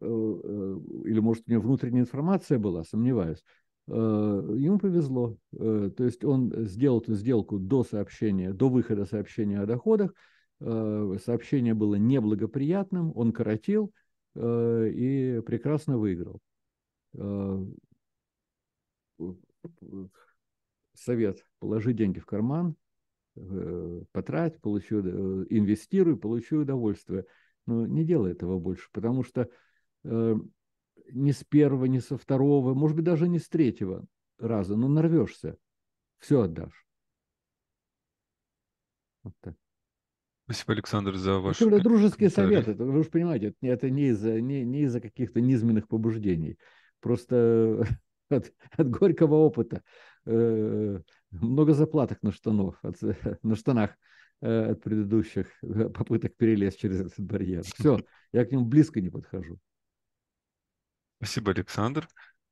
э, или может у него внутренняя информация была, сомневаюсь. Ему повезло, то есть он сделал эту сделку до сообщения, до выхода сообщения о доходах. Сообщение было неблагоприятным, он коротил, Э, и прекрасно выиграл. Э, совет, положи деньги в карман, э, потрать, получу, инвестируй, получу удовольствие. Но не делай этого больше, потому что ни с первого, ни со второго, может быть, даже не с третьего раза, но нарвешься, все отдашь. Вот так. Спасибо, Александр, за ваши Причем, дружеские советы. Вы же понимаете, это не из-за не, не из каких-то низменных побуждений. Просто от, от горького опыта. Э, много заплаток на, штанов, от, на штанах э, от предыдущих э, попыток перелезть через этот барьер. Все, я к нему близко не подхожу. Спасибо, Александр.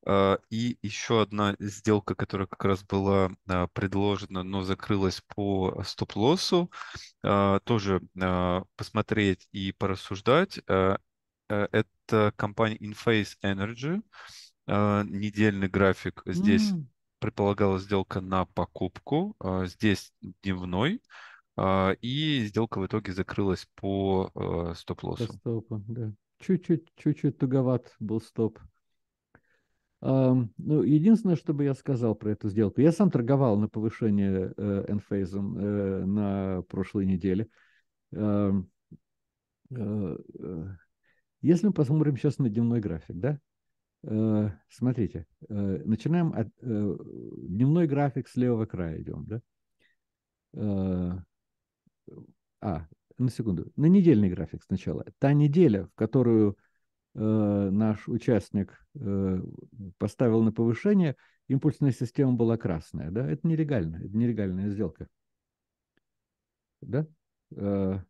А, и еще одна сделка, которая как раз была а, предложена, но закрылась по стоп-лоссу, а, тоже посмотреть и порассуждать. Э, это компания InFace Energy, недельный график. Здесь mm. предполагалась сделка на покупку, здесь дневной, и сделка в итоге закрылась по э, стоп-лоссу. По стопу, да. Чуть-чуть, чуть-чуть туговат был стоп. Ну, единственное, что бы я сказал про эту сделку, я сам торговал на повышение Enphase э, э, на прошлой неделе. Э, если мы посмотрим сейчас на дневной график, да? Смотрите, начинаем от дневной график с левого края идем, да? А, на секунду, на недельный график сначала. Та неделя, в которую Э, наш участник э, поставил на повышение, импульсная система была красная. Да? Это нелегально, это нелегальная сделка. Да? Э,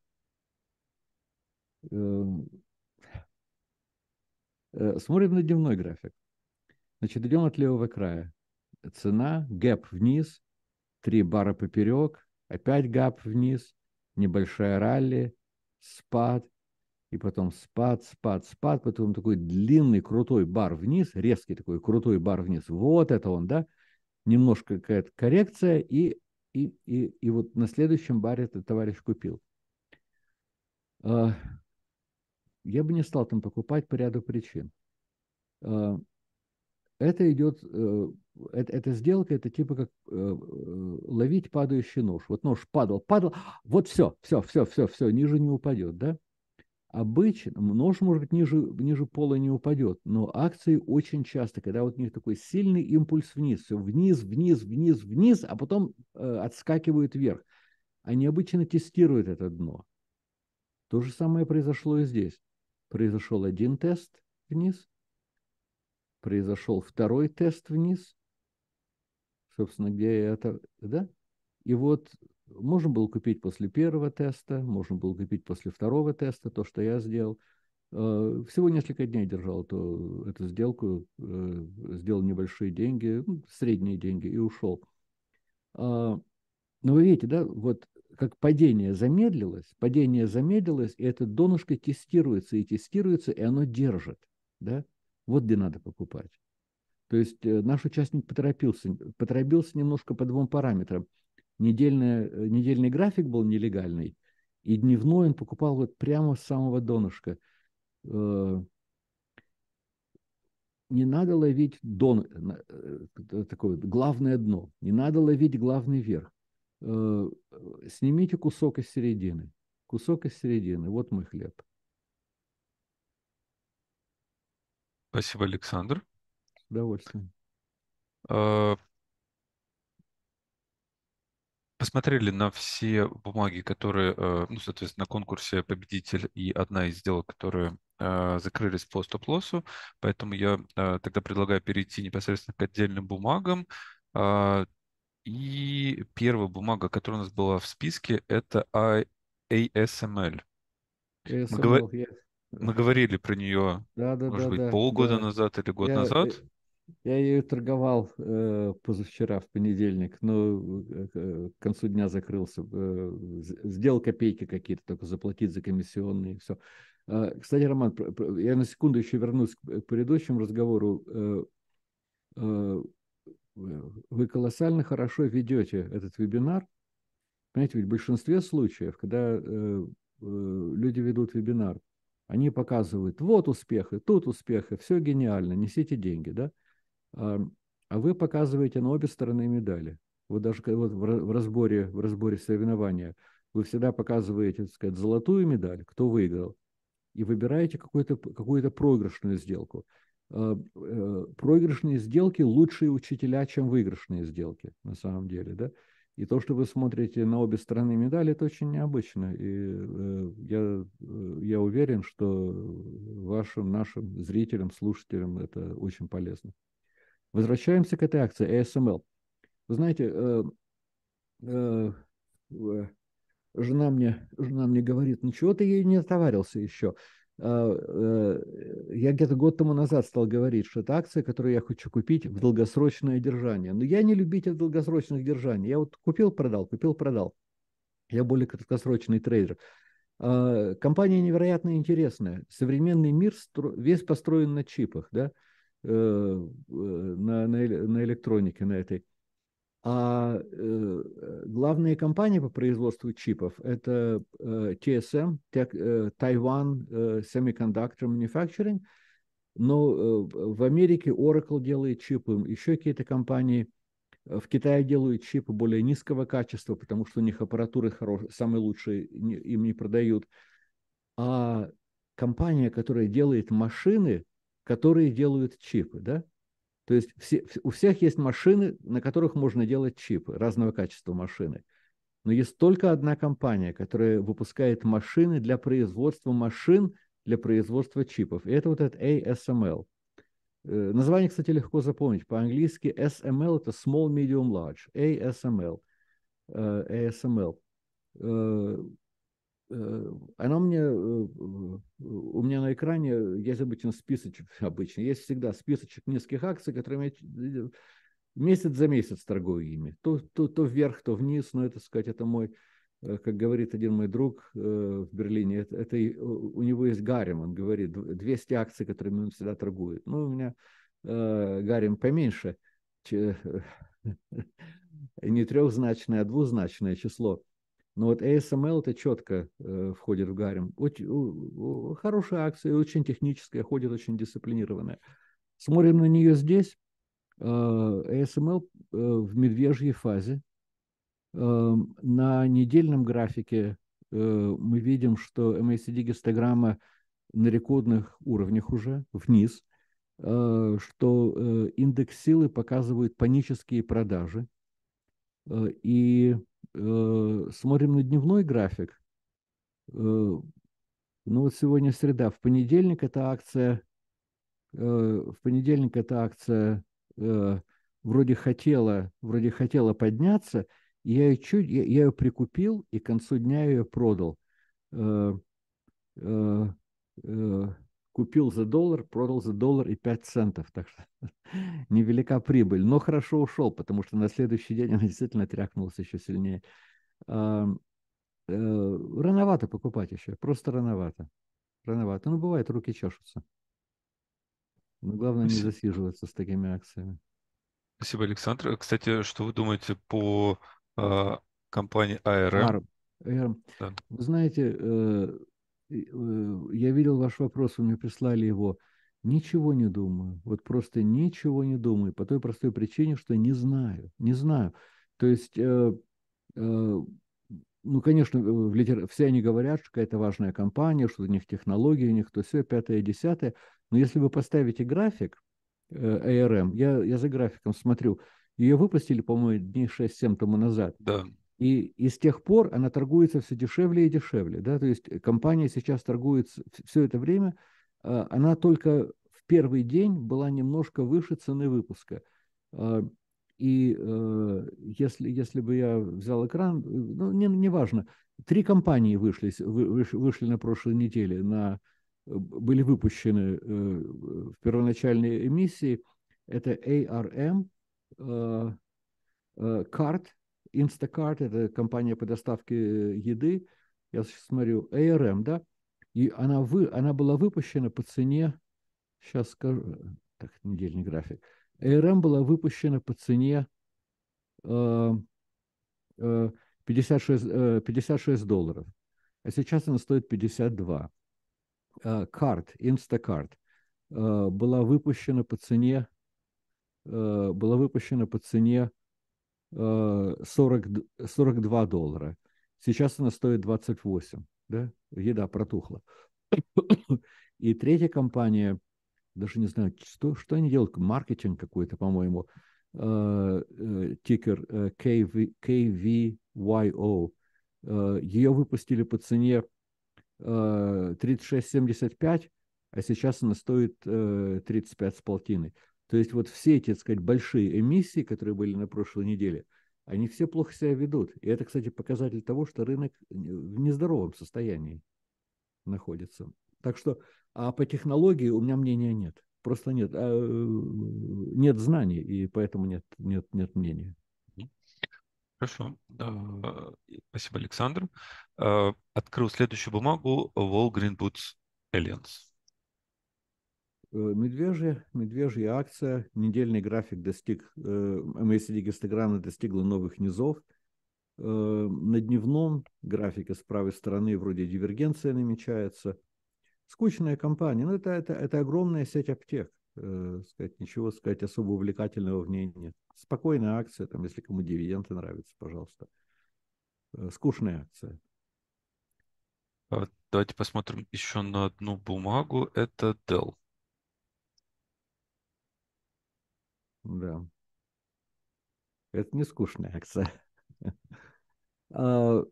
смотрим на дневной график. Значит, идем от левого края. Цена, гэп вниз, три бара поперек, опять гэп вниз, небольшая ралли, спад – и потом спад, спад, спад, потом такой длинный крутой бар вниз, резкий такой крутой бар вниз. Вот это он, да? Немножко какая-то коррекция, и, и, и, и вот на следующем баре этот товарищ купил. А, я бы не стал там покупать по ряду причин. А, это идет, э, эта сделка, это типа как э, э, ловить падающий нож. Вот нож падал, падал, вот все, все, все, все, все, ниже не упадет, да? обычно, нож, может быть, ниже, ниже пола не упадет, но акции очень часто, когда вот у них такой сильный импульс вниз, все вниз, вниз, вниз, вниз, а потом э, отскакивают вверх. Они обычно тестируют это дно. То же самое произошло и здесь. Произошел один тест вниз, произошел второй тест вниз, собственно, где это, да? И вот можно было купить после первого теста, можно было купить после второго теста, то, что я сделал. Э, всего несколько дней держал эту, эту сделку, э, сделал небольшие деньги, ну, средние деньги и ушел. А, но вы видите, да, вот как падение замедлилось, падение замедлилось, и это донышко тестируется и тестируется, и оно держит. Да? Вот где надо покупать. То есть э, наш участник поторопился, поторопился немножко по двум параметрам – недельный э, недельный график был нелегальный, и дневной он покупал вот прямо с самого донышка. Э, не надо ловить дон, э, такое главное дно, не надо ловить главный верх. Снимите кусок из середины, кусок из середины, вот мой хлеб. Спасибо, Александр. С удовольствием посмотрели на все бумаги, которые, э, ну, соответственно, на конкурсе победитель и одна из сделок, которые э, закрылись по стоп-лоссу, поэтому я э, тогда предлагаю перейти непосредственно к отдельным бумагам. А, и первая бумага, которая у нас была в списке, это а-, ASML. ASML, Мы, говор... yes. Мы говорили про нее, да, да, может да, быть, да, полгода да. назад или год я, назад. Я ее торговал э, позавчера, в понедельник, но э, э, к концу дня закрылся. Э, сделал копейки какие-то, только заплатить за комиссионные, все. Э, а, кстати, Роман, я на секунду еще вернусь э, к предыдущему разговору. Э, э, вы колоссально хорошо ведете этот вебинар. Понимаете, ведь в большинстве случаев, когда э, э, люди ведут вебинар, они показывают, вот успехи, тут успехи, все гениально, несите деньги, да? А, а, вы показываете на обе стороны медали. Вот даже вот в разборе, в разборе соревнования вы всегда показываете, так сказать, золотую медаль, кто выиграл, и выбираете какую-то какую проигрышную сделку. А, э, проигрышные сделки лучшие учителя, чем выигрышные сделки, на самом деле, да? И то, что вы смотрите на обе стороны медали, это очень необычно. И э, я, э, я уверен, что вашим, нашим зрителям, слушателям это очень полезно. Возвращаемся к этой акции ASML. Вы знаете, э, э, э, жена, мне, жена мне говорит, ничего «Ну, ты ей не отоварился еще. А, э, я где-то год тому назад стал говорить, что это акция, которую я хочу купить в долгосрочное держание. Но я не любитель долгосрочных держаний. Я вот купил, продал, купил, продал. Я более краткосрочный трейдер. А, компания невероятно интересная. Современный мир весь построен на чипах. Да? Э, э, на, на, на электронике, на этой. А э, главные компании по производству чипов – это TSM, Taiwan Semiconductor Manufacturing. Но в Америке Oracle делает чипы, еще какие-то компании. В Китае делают чипы более низкого качества, потому что у них аппаратуры хорошие, самые лучшие им не продают. А компания, которая делает машины – которые делают чипы, да? То есть все, у всех есть машины, на которых можно делать чипы, разного качества машины. Но есть только одна компания, которая выпускает машины для производства машин, для производства чипов. И это вот этот ASML. Э, название, кстати, легко запомнить. По-английски SML – это Small, Medium, Large. ASML. Э, ASML. Э, Э, она мне, э, у меня на экране э, есть обычно списочек, обычно, есть всегда списочек нескольких акций, которыми я месяц за месяц торгую ими. То, то, то вверх, то вниз, но это, сказать, это мой, как говорит один мой друг в Берлине, это, это у него есть гарем, он говорит, 200 акций, которыми он всегда торгует. Ну, у меня гарем поменьше, не трехзначное, а двузначное число – но вот ASML это четко э, входит в гарем. Очень, у, у, хорошая акция, очень техническая, ходит очень дисциплинированная. Смотрим на нее здесь. Э, ASML э, в медвежьей фазе. Э, на недельном графике э, мы видим, что MACD гистограмма на рекордных уровнях уже вниз, э, что э, индекс силы показывает панические продажи. Э, и э, смотрим на дневной график, э, ну вот сегодня среда, в понедельник эта акция, э, в понедельник эта акция э, вроде хотела, вроде хотела подняться, я ее, чуть, я, я ее прикупил и к концу дня ее продал. Э, э, э, Купил за доллар, продал за доллар и 5 центов. Так что невелика прибыль. Но хорошо ушел, потому что на следующий день он действительно тряхнулся еще сильнее. Э, рановато покупать еще, просто рановато. Рановато. Ну, бывает, руки чешутся. Но главное не засиживаться с такими акциями. Спасибо, Александр. Кстати, что вы думаете по э, компании ARM? ARM. ARM. Да. Вы знаете, э, Э, я видел ваш вопрос, вы мне прислали его. Ничего не думаю. Вот просто ничего не думаю. По той простой причине, что не знаю. Не знаю. То есть, э, э, ну, конечно, в литер... все они говорят, что какая-то важная компания, что у них технологии, у них то все, пятое, десятое. Но если вы поставите график э, ARM, я, я за графиком смотрю, ее выпустили, по-моему, дней 6-7 тому назад. Да. И, и с тех пор она торгуется все дешевле и дешевле. Да? То есть э, компания сейчас торгуется все это время, э, она только в первый день была немножко выше цены выпуска. Э, и если, если бы я взял экран, ну, не, не важно, три компании вышли, вышли на прошлой неделе, на, были выпущены в первоначальной эмиссии. Это ARM, э, э, CART Instacart – это компания по доставке э, еды. Я сейчас смотрю, ARM, да? И она, вы, она была выпущена по цене, сейчас скажу, э, так, недельный график. ARM была выпущена по цене э, э, 56, э, 56 долларов, а сейчас она стоит 52. Карт, э, Instacart, была выпущена по цене была выпущена по цене 40, э, 42 доллара. Сейчас она стоит 28. Да? Еда протухла. И третья компания, даже не знаю, что, что они делают, маркетинг какой-то, по-моему, э, э, тикер KV, KVYO. Ее выпустили по цене 36,75, а сейчас она стоит 35 с полтиной. То есть вот все эти, так сказать, большие эмиссии, которые были на прошлой неделе, они все плохо себя ведут. И это, кстати, показатель того, что рынок в нездоровом состоянии находится. Так что, а по технологии у меня мнения нет. Просто нет, а, э, нет знаний, и поэтому нет, нет, нет мнения. Хорошо. А, спасибо, Александр. А, открыл следующую бумагу Wall Green Boots Alliance. Э, медвежья, медвежья акция, недельный график достиг, MACD э, гистограммы достигла новых низов. Э, на дневном графике с правой стороны вроде дивергенция намечается. Скучная компания, но ну, это, это, это огромная сеть аптек. сказать, ничего сказать особо увлекательного в ней нет. Спокойная акция, там, если кому дивиденды нравятся, пожалуйста. Скучная акция. А давайте посмотрим еще на одну бумагу. Это Dell. Да. Это не скучная акция. А,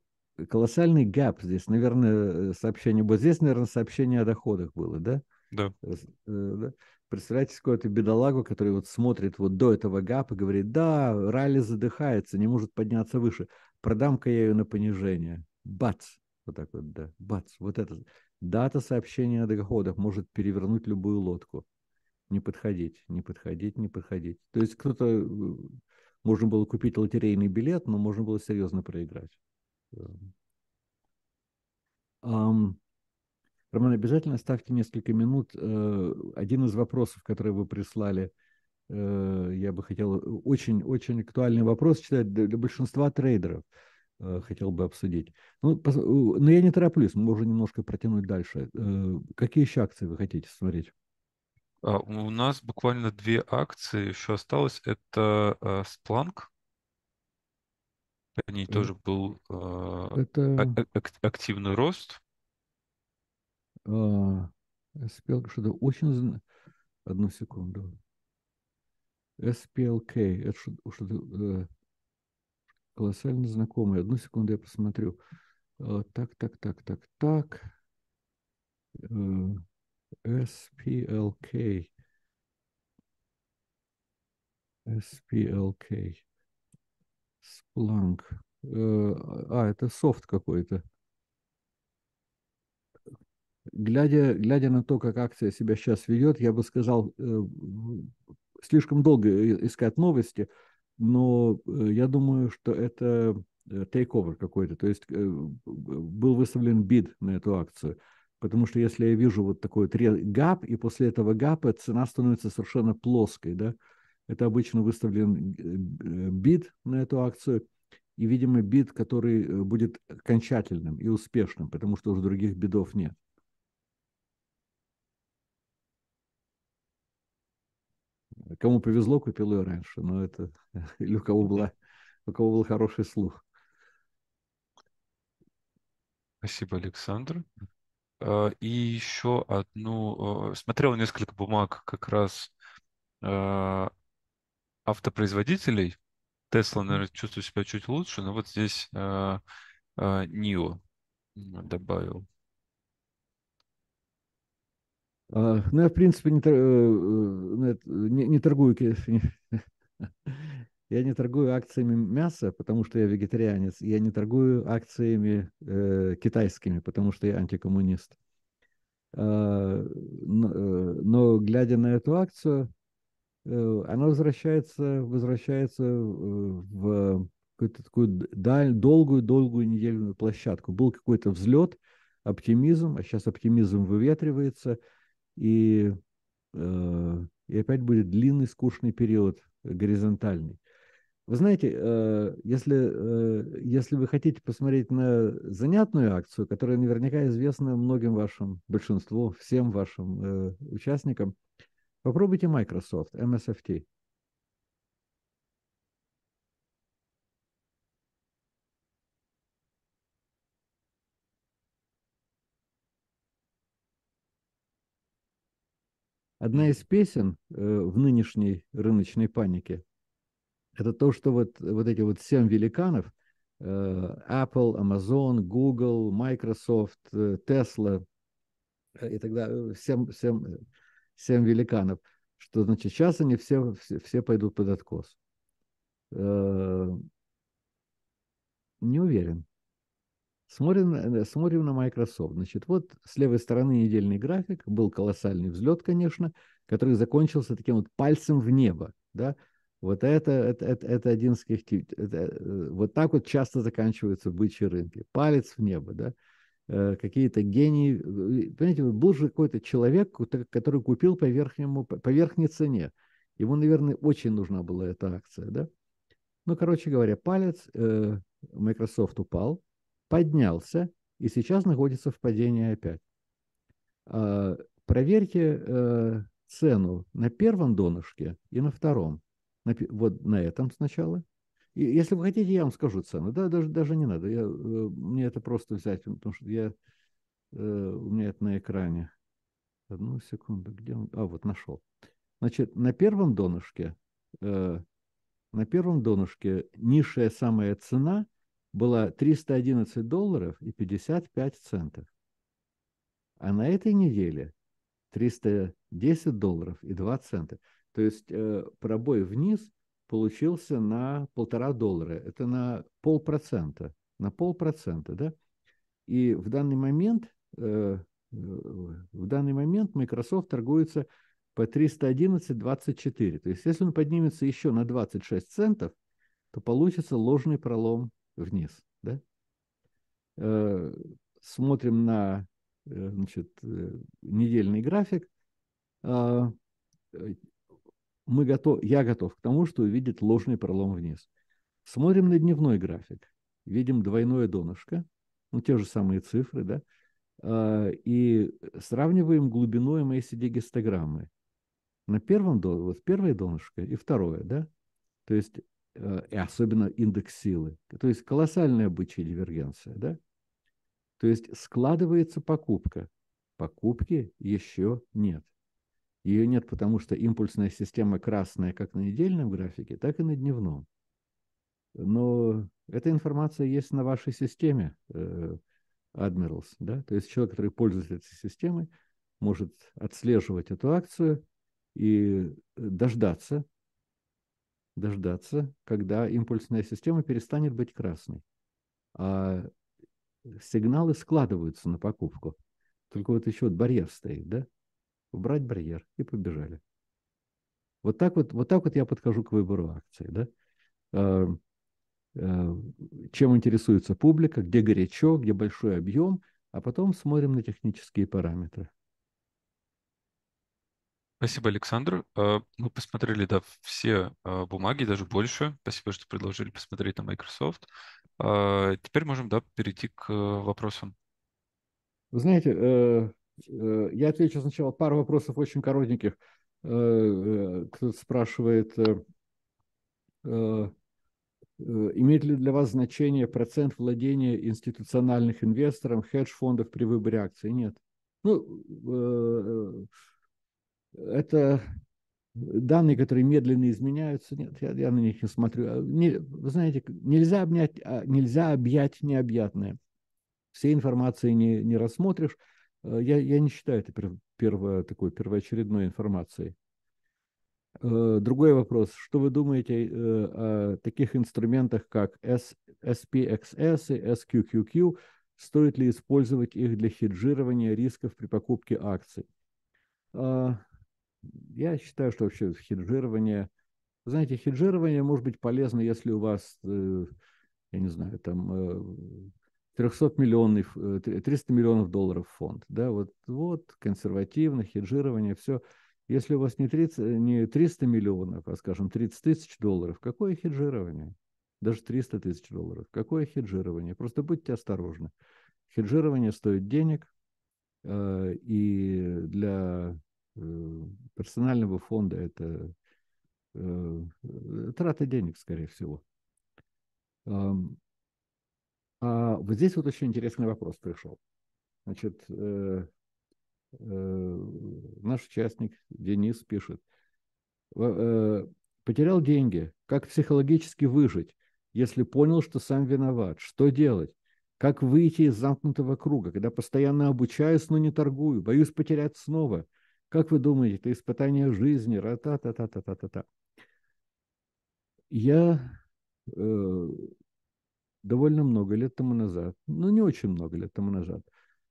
колоссальный гэп здесь, наверное, сообщение было. Здесь, наверное, сообщение о доходах было, да? Да. Э, э, Представляете, какой-то бедолагу, который вот смотрит вот до этого гапа, говорит, да, ралли задыхается, не может подняться выше. Продам-ка я ее на понижение. Бац! Вот так вот, да. Бац! Вот это. Дата сообщения о доходах может перевернуть любую лодку не подходить, не подходить, не подходить. То есть кто-то... Э, можно было купить лотерейный билет, но можно было серьезно проиграть. Роман, обязательно ставьте несколько минут. Э, один из вопросов, который вы прислали, э, я бы хотел... Очень-очень актуальный вопрос читать для большинства трейдеров хотел бы обсудить. Ну, но я не тороплюсь, мы можем немножко протянуть дальше. Какие еще акции вы хотите смотреть? А, у нас буквально две акции еще осталось. Это Splunk. А, Они ней тоже был а, это... активный рост. А, SPLK что-то очень... Одну секунду. SPLK. Это что-то э, колоссально знакомое. Одну секунду я посмотрю. Так, так, так, так, так. Э, SPLK. SPLK. Splunk. Э, а, это софт какой-то. Глядя, глядя на то, как акция себя сейчас ведет, я бы сказал, э, слишком долго искать новости, но э, я думаю, что это тейковер какой-то, то есть был выставлен бид на эту акцию. Потому что если я вижу вот такой вот гап, и после этого гапа цена становится совершенно плоской, да, это обычно выставлен э, бит на эту акцию, и, видимо, бит, который э, будет окончательным и успешным, потому что уже других бидов нет. Кому повезло, купил ее раньше, но это или у кого была, у кого был хороший слух. Спасибо, Александр. А, и еще одну, э, смотрел несколько бумаг как раз а, автопроизводителей. Тесла, наверное, чувствую себя чуть лучше, но вот здесь а, Нио добавил. Ну, я, в принципе, не, э, э, не, не торгую Я не торгую акциями мяса, потому что я вегетарианец. Я не торгую акциями э, китайскими, потому что я антикоммунист. Э, а, но, э, но глядя на эту акцию, э, она возвращается, возвращается э, в какую-то такую долгую-долгую недельную площадку. Был какой-то взлет, оптимизм, а сейчас оптимизм выветривается, и, э, и опять будет длинный скучный период горизонтальный. Вы знаете, э, если, э, если вы хотите посмотреть на занятную акцию, которая наверняка известна многим вашим, большинству, всем вашим э, участникам, попробуйте Microsoft, MSFT. Одна из песен в нынешней рыночной панике – это то, что вот, вот эти вот семь великанов, э, Apple, Amazon, Google, Microsoft, э, Tesla э, и тогда всем, семь всем великанов, что значит сейчас они все, все, все пойдут под откос. Не уверен. Смотрим, смотрим на Microsoft. Значит, вот с левой стороны недельный график, был колоссальный взлет, конечно, который закончился таким вот пальцем в небо, да, вот это, это, это, это один из таких... Это, э, вот так вот часто заканчиваются бычьи рынки. Палец в небо, да? Э, какие-то гении. Э, понимаете, был же какой-то человек, который купил по, верхнему, по верхней цене. Ему, наверное, очень нужна была эта акция, да? Ну, короче говоря, палец э, Microsoft упал, поднялся, и сейчас находится в падении опять. Э, проверьте э, цену на первом донышке и на втором на, вот на этом сначала. И если вы хотите, я вам скажу цену. Да, даже, даже не надо. Я, э, мне это просто взять, потому что я, э, у меня это на экране. Одну секунду, где он? А, вот нашел. Значит, на первом донышке, э, на первом донышке низшая самая цена была 311 долларов и 55 центов. А на этой неделе 310 долларов и 2 цента. То есть э, пробой вниз получился на полтора доллара. Это на полпроцента. На полпроцента, да? И в данный момент, э, в данный момент Microsoft торгуется по 311.24. То есть если он поднимется еще на 26 центов, то получится ложный пролом вниз. Да? Э, смотрим на значит, недельный график мы готов, я готов к тому, что увидит ложный пролом вниз. Смотрим на дневной график. Видим двойное донышко, ну, те же самые цифры, да, а, и сравниваем глубину МСД-гистограммы. На первом дон, вот первое донышко и второе, да, то есть, э, и особенно индекс силы, то есть колоссальная бычья дивергенция, да, то есть складывается покупка, покупки еще нет. Ее нет, потому что импульсная система красная как на недельном графике, так и на дневном. Но эта информация есть на вашей системе, э, Admirals, да? То есть человек, который пользуется этой системой, может отслеживать эту акцию и дождаться, дождаться, когда импульсная система перестанет быть красной. А сигналы складываются на покупку. Только вот еще вот барьер стоит, да? убрать барьер и побежали. Вот так вот, вот так вот я подхожу к выбору акций. Да? Эм, э, чем интересуется публика, где горячо, где большой объем, а потом смотрим на технические параметры. Спасибо, Александр. Э, мы посмотрели да, все э, бумаги, даже больше. Спасибо, что предложили посмотреть на Microsoft. Теперь можем да, перейти к вопросам. Вы знаете, Э, я отвечу сначала пару вопросов очень коротеньких. Э, э, кто-то спрашивает, имеет ли для вас значение процент владения институциональных инвесторов, хедж-фондов при выборе акций? Нет. Ну, это данные, которые медленно изменяются, нет, я, я на них не смотрю. А, не, вы знаете, нельзя обнять, а, нельзя объять необъятное. Все информации не, не рассмотришь. Э, я, я не считаю это перв, перво, такой первоочередной информацией. Э, другой вопрос. Что вы думаете э, о таких инструментах, как SPXS и SQQQ? Стоит ли использовать их для хеджирования рисков при покупке акций? Я считаю, что вообще хеджирование... Знаете, хеджирование может быть полезно, если у вас, я не знаю, там 300-миллионный, 300 э, миллионов долларов фонд. Да, вот, вот консервативно, хеджирование, все. Если у вас не, 30, э, не 300 миллионов, а, скажем, 30 тысяч долларов, какое хеджирование? Даже 300 тысяч долларов. Какое хеджирование? Просто будьте осторожны. Хеджирование стоит денег, э, и для э, персонального фонда это э, э трата денег, скорее всего. А вот здесь вот очень интересный вопрос пришел. Значит, э, э, наш участник Денис пишет, э, э, потерял деньги, как психологически выжить, если понял, что сам виноват, что делать? Как выйти из замкнутого круга, когда постоянно обучаюсь, но не торгую, боюсь потерять снова? Как вы думаете, это испытание жизни? Ра-та-та-та-та-та-та-та. Я э, довольно много лет тому назад, ну не очень много лет тому назад,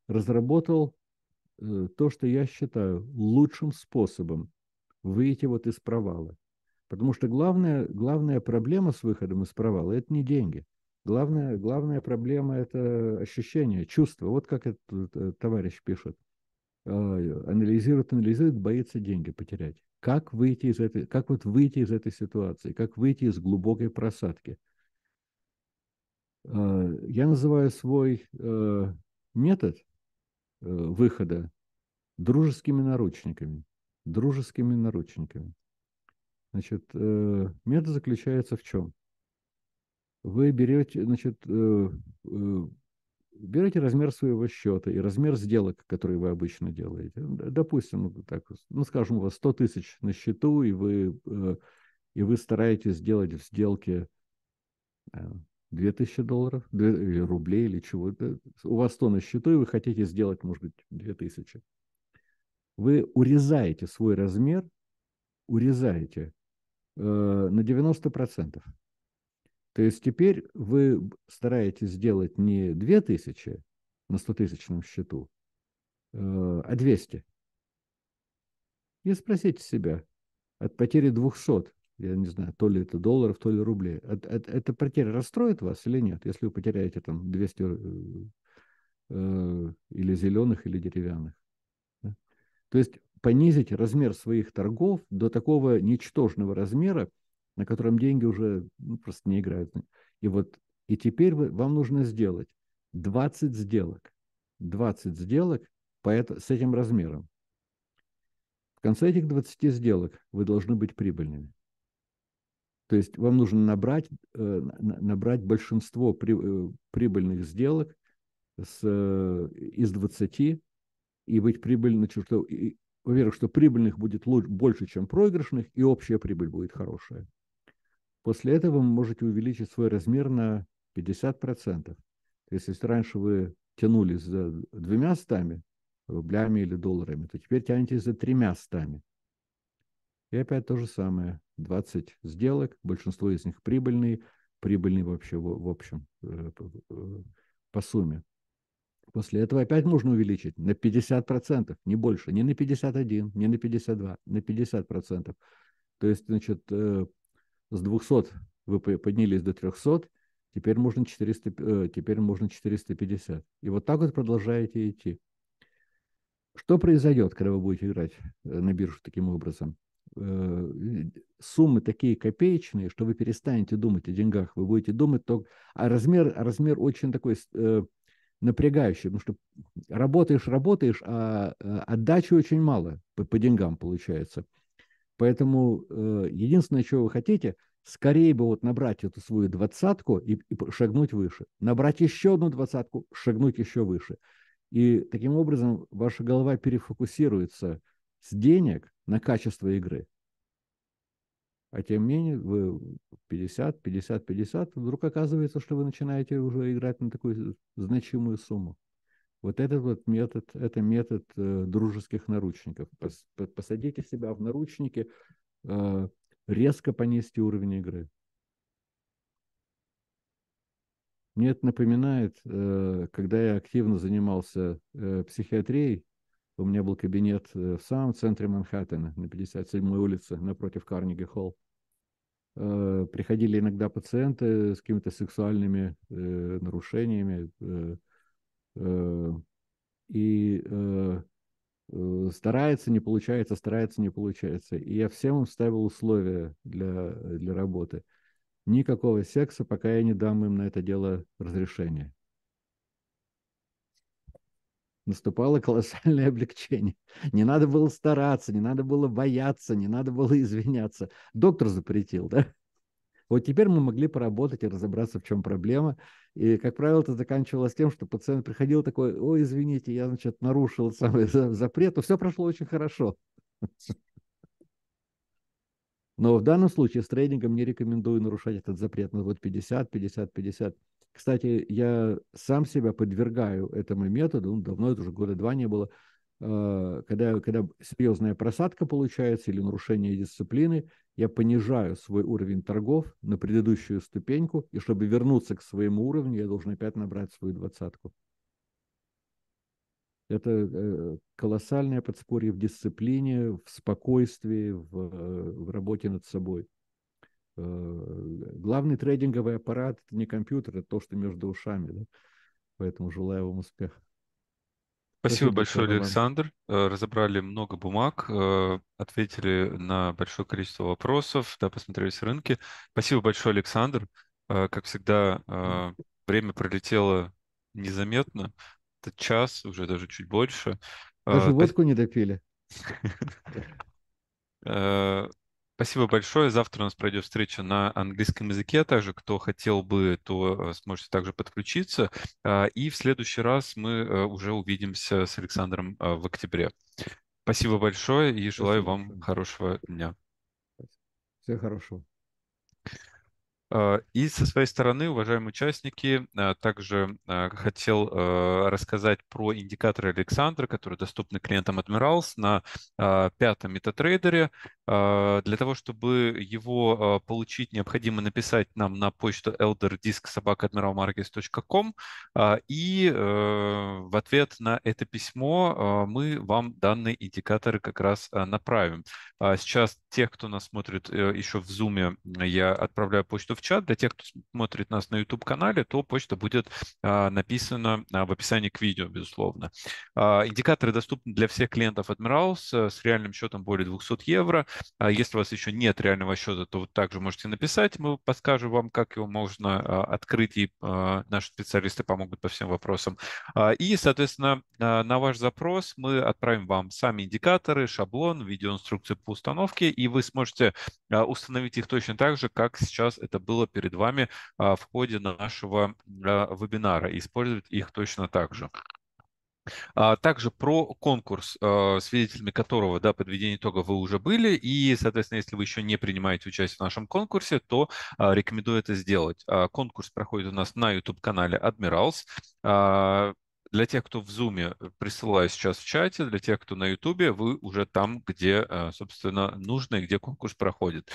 разработал э, то, что я считаю лучшим способом выйти вот из провала. Потому что главная, главная проблема с выходом из провала – это не деньги. Главная, главная проблема – это ощущение, чувство. Вот как этот э, товарищ пишет. Э, анализирует, анализирует, боится деньги потерять. Как выйти из этой, как вот выйти из этой ситуации, как выйти из глубокой просадки – Э, я называю свой э, метод э, выхода дружескими наручниками. Дружескими наручниками. Значит, метод заключается в чем? Вы берете, значит, берете размер своего счета и размер сделок, которые вы обычно делаете. Ну, допустим, так, ну, скажем, у вас 100 тысяч на счету, и вы, и вы стараетесь сделать в сделке 2000 долларов или рублей или чего-то. У вас 100 на счету, и вы хотите сделать, может быть, 2000. Вы урезаете свой размер, урезаете э, на 90%. То есть теперь вы стараетесь сделать не 2000 на 100-тысячном счету, э, а 200. И спросите себя, от потери 200 я не знаю, то ли это долларов, то ли рублей. Это, это, эта потеря расстроит вас или нет, если вы потеряете там 200 э, э, или зеленых, или деревянных? Да? То есть понизить размер своих торгов до такого ничтожного размера, на котором деньги уже ну, просто не играют. И вот и теперь вы, вам нужно сделать 20 сделок. 20 сделок по это, с этим размером. В конце этих 20 сделок вы должны быть прибыльными. То есть вам нужно набрать, э, набрать большинство э, прибыльных сделок с, э, из 20 и быть прибыльным, что, во-первых, что прибыльных будет лучше, больше, чем проигрышных, и общая прибыль будет хорошая. После этого вы можете увеличить свой размер на 50%. То есть, если раньше вы тянулись за двумя стами, рублями или долларами, то теперь тянетесь за тремя стами. И опять то же самое. 20 сделок, большинство из них прибыльные, прибыльные вообще в, в общем э, э, по сумме. После этого опять можно увеличить на 50%, не больше, не на 51, не на 52, на 50%. То есть, значит, э, с 200 вы поднялись до 300, теперь можно, 400, теперь можно 450. И вот так вот продолжаете идти. Что произойдет, когда вы будете играть на биржу таким образом? Э, суммы такие копеечные, что вы перестанете думать о деньгах, вы будете думать только... А размер, размер очень такой э, напрягающий, потому что работаешь, работаешь, а э, отдачи очень мало по, по деньгам получается. Поэтому э, единственное, чего вы хотите, скорее бы вот набрать эту свою двадцатку и, и шагнуть выше. Набрать еще одну двадцатку, шагнуть еще выше. И таким образом ваша голова перефокусируется – с денег на качество игры. А тем не менее, вы 50, 50, 50, вдруг оказывается, что вы начинаете уже играть на такую значимую сумму. Вот этот вот метод, это метод э, дружеских наручников. Пос, посадите себя в наручники, э, резко понести уровень игры. Мне это напоминает, э, когда я активно занимался э, психиатрией, у меня был кабинет э, в самом центре Манхэттена, на 57-й улице, напротив Карнеги-Холл. Э, приходили иногда пациенты с какими-то сексуальными э, нарушениями. И старается, не получается, старается, не получается. И я всем им ставил условия для, для работы. Никакого секса, пока я не дам им на это дело разрешение наступало колоссальное облегчение. Не надо было стараться, не надо было бояться, не надо было извиняться. Доктор запретил, да? Вот теперь мы могли поработать и разобраться, в чем проблема. И, как правило, это заканчивалось тем, что пациент приходил такой, ой, извините, я, значит, нарушил самый запрет, но все прошло очень хорошо. Но в данном случае с трейдингом не рекомендую нарушать этот запрет. Ну вот 50, 50, 50. Кстати, я сам себя подвергаю этому методу, ну, давно это уже года два не было, а, когда, когда серьезная просадка получается или нарушение дисциплины, я понижаю свой уровень торгов на предыдущую ступеньку, и чтобы вернуться к своему уровню, я должен опять набрать свою двадцатку. Это э, колоссальное подспорье в дисциплине, в спокойствии, в, э, в работе над собой. Э, главный трейдинговый аппарат – это не компьютер, это то, что между ушами. Да? Поэтому желаю вам успеха. Спасибо, Спасибо большое, Александр. Э, разобрали много бумаг, э, ответили на большое количество вопросов, да, посмотрели все рынки. Спасибо большое, Александр. Как всегда, время пролетело незаметно. Это час, уже даже чуть больше. Даже водку не допили. Спасибо большое. Завтра у нас пройдет встреча на английском языке. А также, кто хотел бы, то э, сможете также подключиться. А, и в следующий раз мы э, уже увидимся с Александром а, в октябре. Спасибо большое и желаю Спасибо. вам хорошего дня. Всего хорошего. А, и со своей стороны, уважаемые участники, а, также а, хотел рассказать про индикаторы Александра, которые доступны клиентам Admirals на пятом метатрейдере. Для того, чтобы его получить, необходимо написать нам на почту elderdisk.admiralmarkets.com и э, в ответ на это письмо мы вам данные индикаторы как раз направим. Сейчас тех, кто нас смотрит э, еще в Zoom, я отправляю почту в чат. Для тех, кто смотрит нас на YouTube-канале, то почта будет а, написана а, в описании к видео, безусловно. А, индикаторы доступны для всех клиентов Admirals э, с реальным счетом более 200 евро. Если у вас еще нет реального счета, то вы также можете написать. Мы подскажем вам, как его можно открыть, и наши специалисты помогут по всем вопросам. И, соответственно, на ваш запрос мы отправим вам сами индикаторы, шаблон, видеоинструкцию по установке, и вы сможете установить их точно так же, как сейчас это было было перед вами а, в ходе нашего а, вебинара, и использовать их точно так же. А, также про конкурс, свидетелями которого, да, подведение итога вы уже были, и, соответственно, если вы еще не принимаете участие в нашем конкурсе, то рекомендую это сделать. Конкурс проходит у нас на YouTube-канале Admirals. Для тех, кто в Zoom, э, присылаю сейчас в чате. Для тех, кто на YouTube, вы уже там, где, э, собственно, нужно и где конкурс проходит.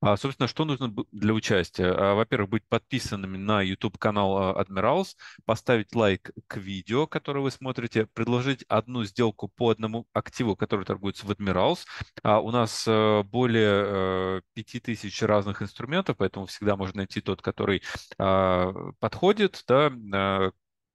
А, собственно, что нужно для участия? А, во-первых, быть подписанными на YouTube-канал Admirals, э, поставить лайк к видео, которое вы смотрите, предложить одну сделку по одному активу, который торгуется в Admirals. А у нас более 5000 разных инструментов, поэтому всегда можно найти тот, который а, подходит, да,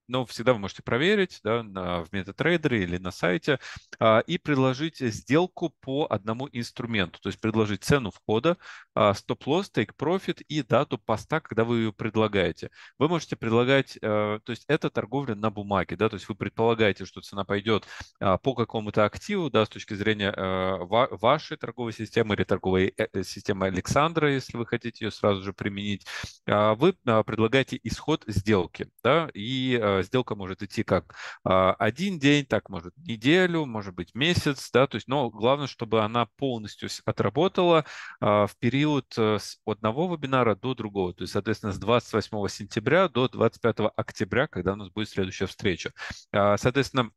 но всегда вы можете проверить да, на, в MetaTrader или на сайте а, и предложить э, сделку по одному инструменту, то есть предложить цену входа, а, стоп-лосс, тейк-профит и дату поста, когда вы ее предлагаете. Вы можете предлагать, а, то есть это торговля на бумаге, да, то есть вы предполагаете, что цена пойдет а, по какому-то активу, да, с точки зрения а, ва- вашей торговой системы или торговой системы Александра, если вы хотите ее сразу же применить, а, вы а, предлагаете исход сделки, да, и Э, сделка может идти как а, один день, так может неделю, может быть месяц, да, то есть, но главное, чтобы она полностью отработала а, в период э, с одного вебинара до другого, то есть, соответственно, с 28 сентября до 25 октября, когда у нас будет следующая встреча. А, соответственно,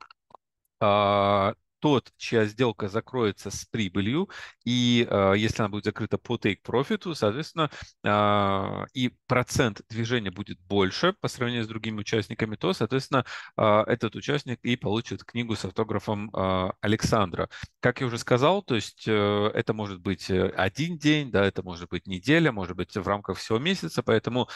тот, чья сделка закроется с прибылью, и э, если она будет закрыта по take profit, соответственно, а, и процент движения будет больше по сравнению с другими участниками, то, соответственно, а, этот участник и получит книгу с автографом а, Александра. Как я уже сказал, то есть э, это может быть э, один день, да, это может быть неделя, может быть в рамках всего месяца, поэтому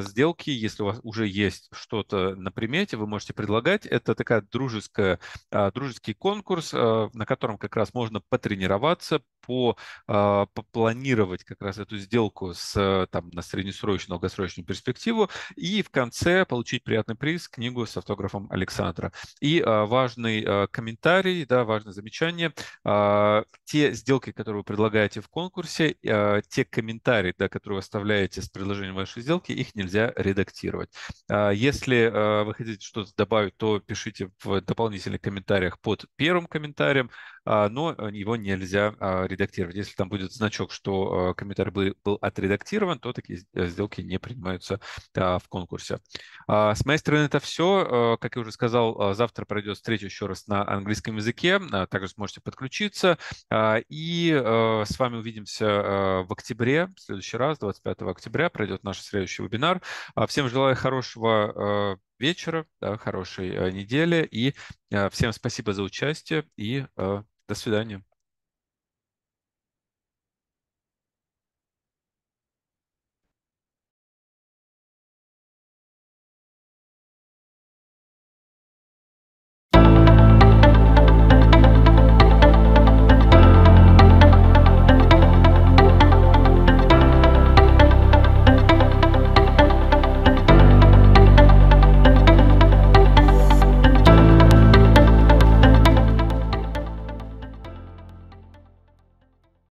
сделки, если у вас уже есть что-то на примете, вы можете предлагать. Это такая дружеская, дружеский конкурс, курс, э, на котором как раз можно потренироваться, по, а, попланировать как раз эту сделку с, э, там, на среднесрочную, долгосрочную перспективу и в конце получить приятный приз, книгу с автографом Александра. И а, важный э, комментарий, да, важное замечание. А, те сделки, которые вы предлагаете в конкурсе, те комментарии, да, которые вы оставляете с предложением вашей сделки, их нельзя редактировать. Если вы хотите что-то добавить, то пишите в дополнительных комментариях под первым комментарием, а, но э, его нельзя а, редактировать. Если там будет значок, что э, комментарий был, был отредактирован, то такие э, сделки не принимаются а, в конкурсе. С моей стороны это все. Как я уже сказал, завтра пройдет встреча еще раз на английском языке. Также сможете подключиться. И с вами увидимся в октябре, в следующий раз, 25 октября, пройдет наш следующий вебинар. Всем желаю хорошего вечера, да, хорошей э, недели. И э, всем спасибо за участие и э, до свидания.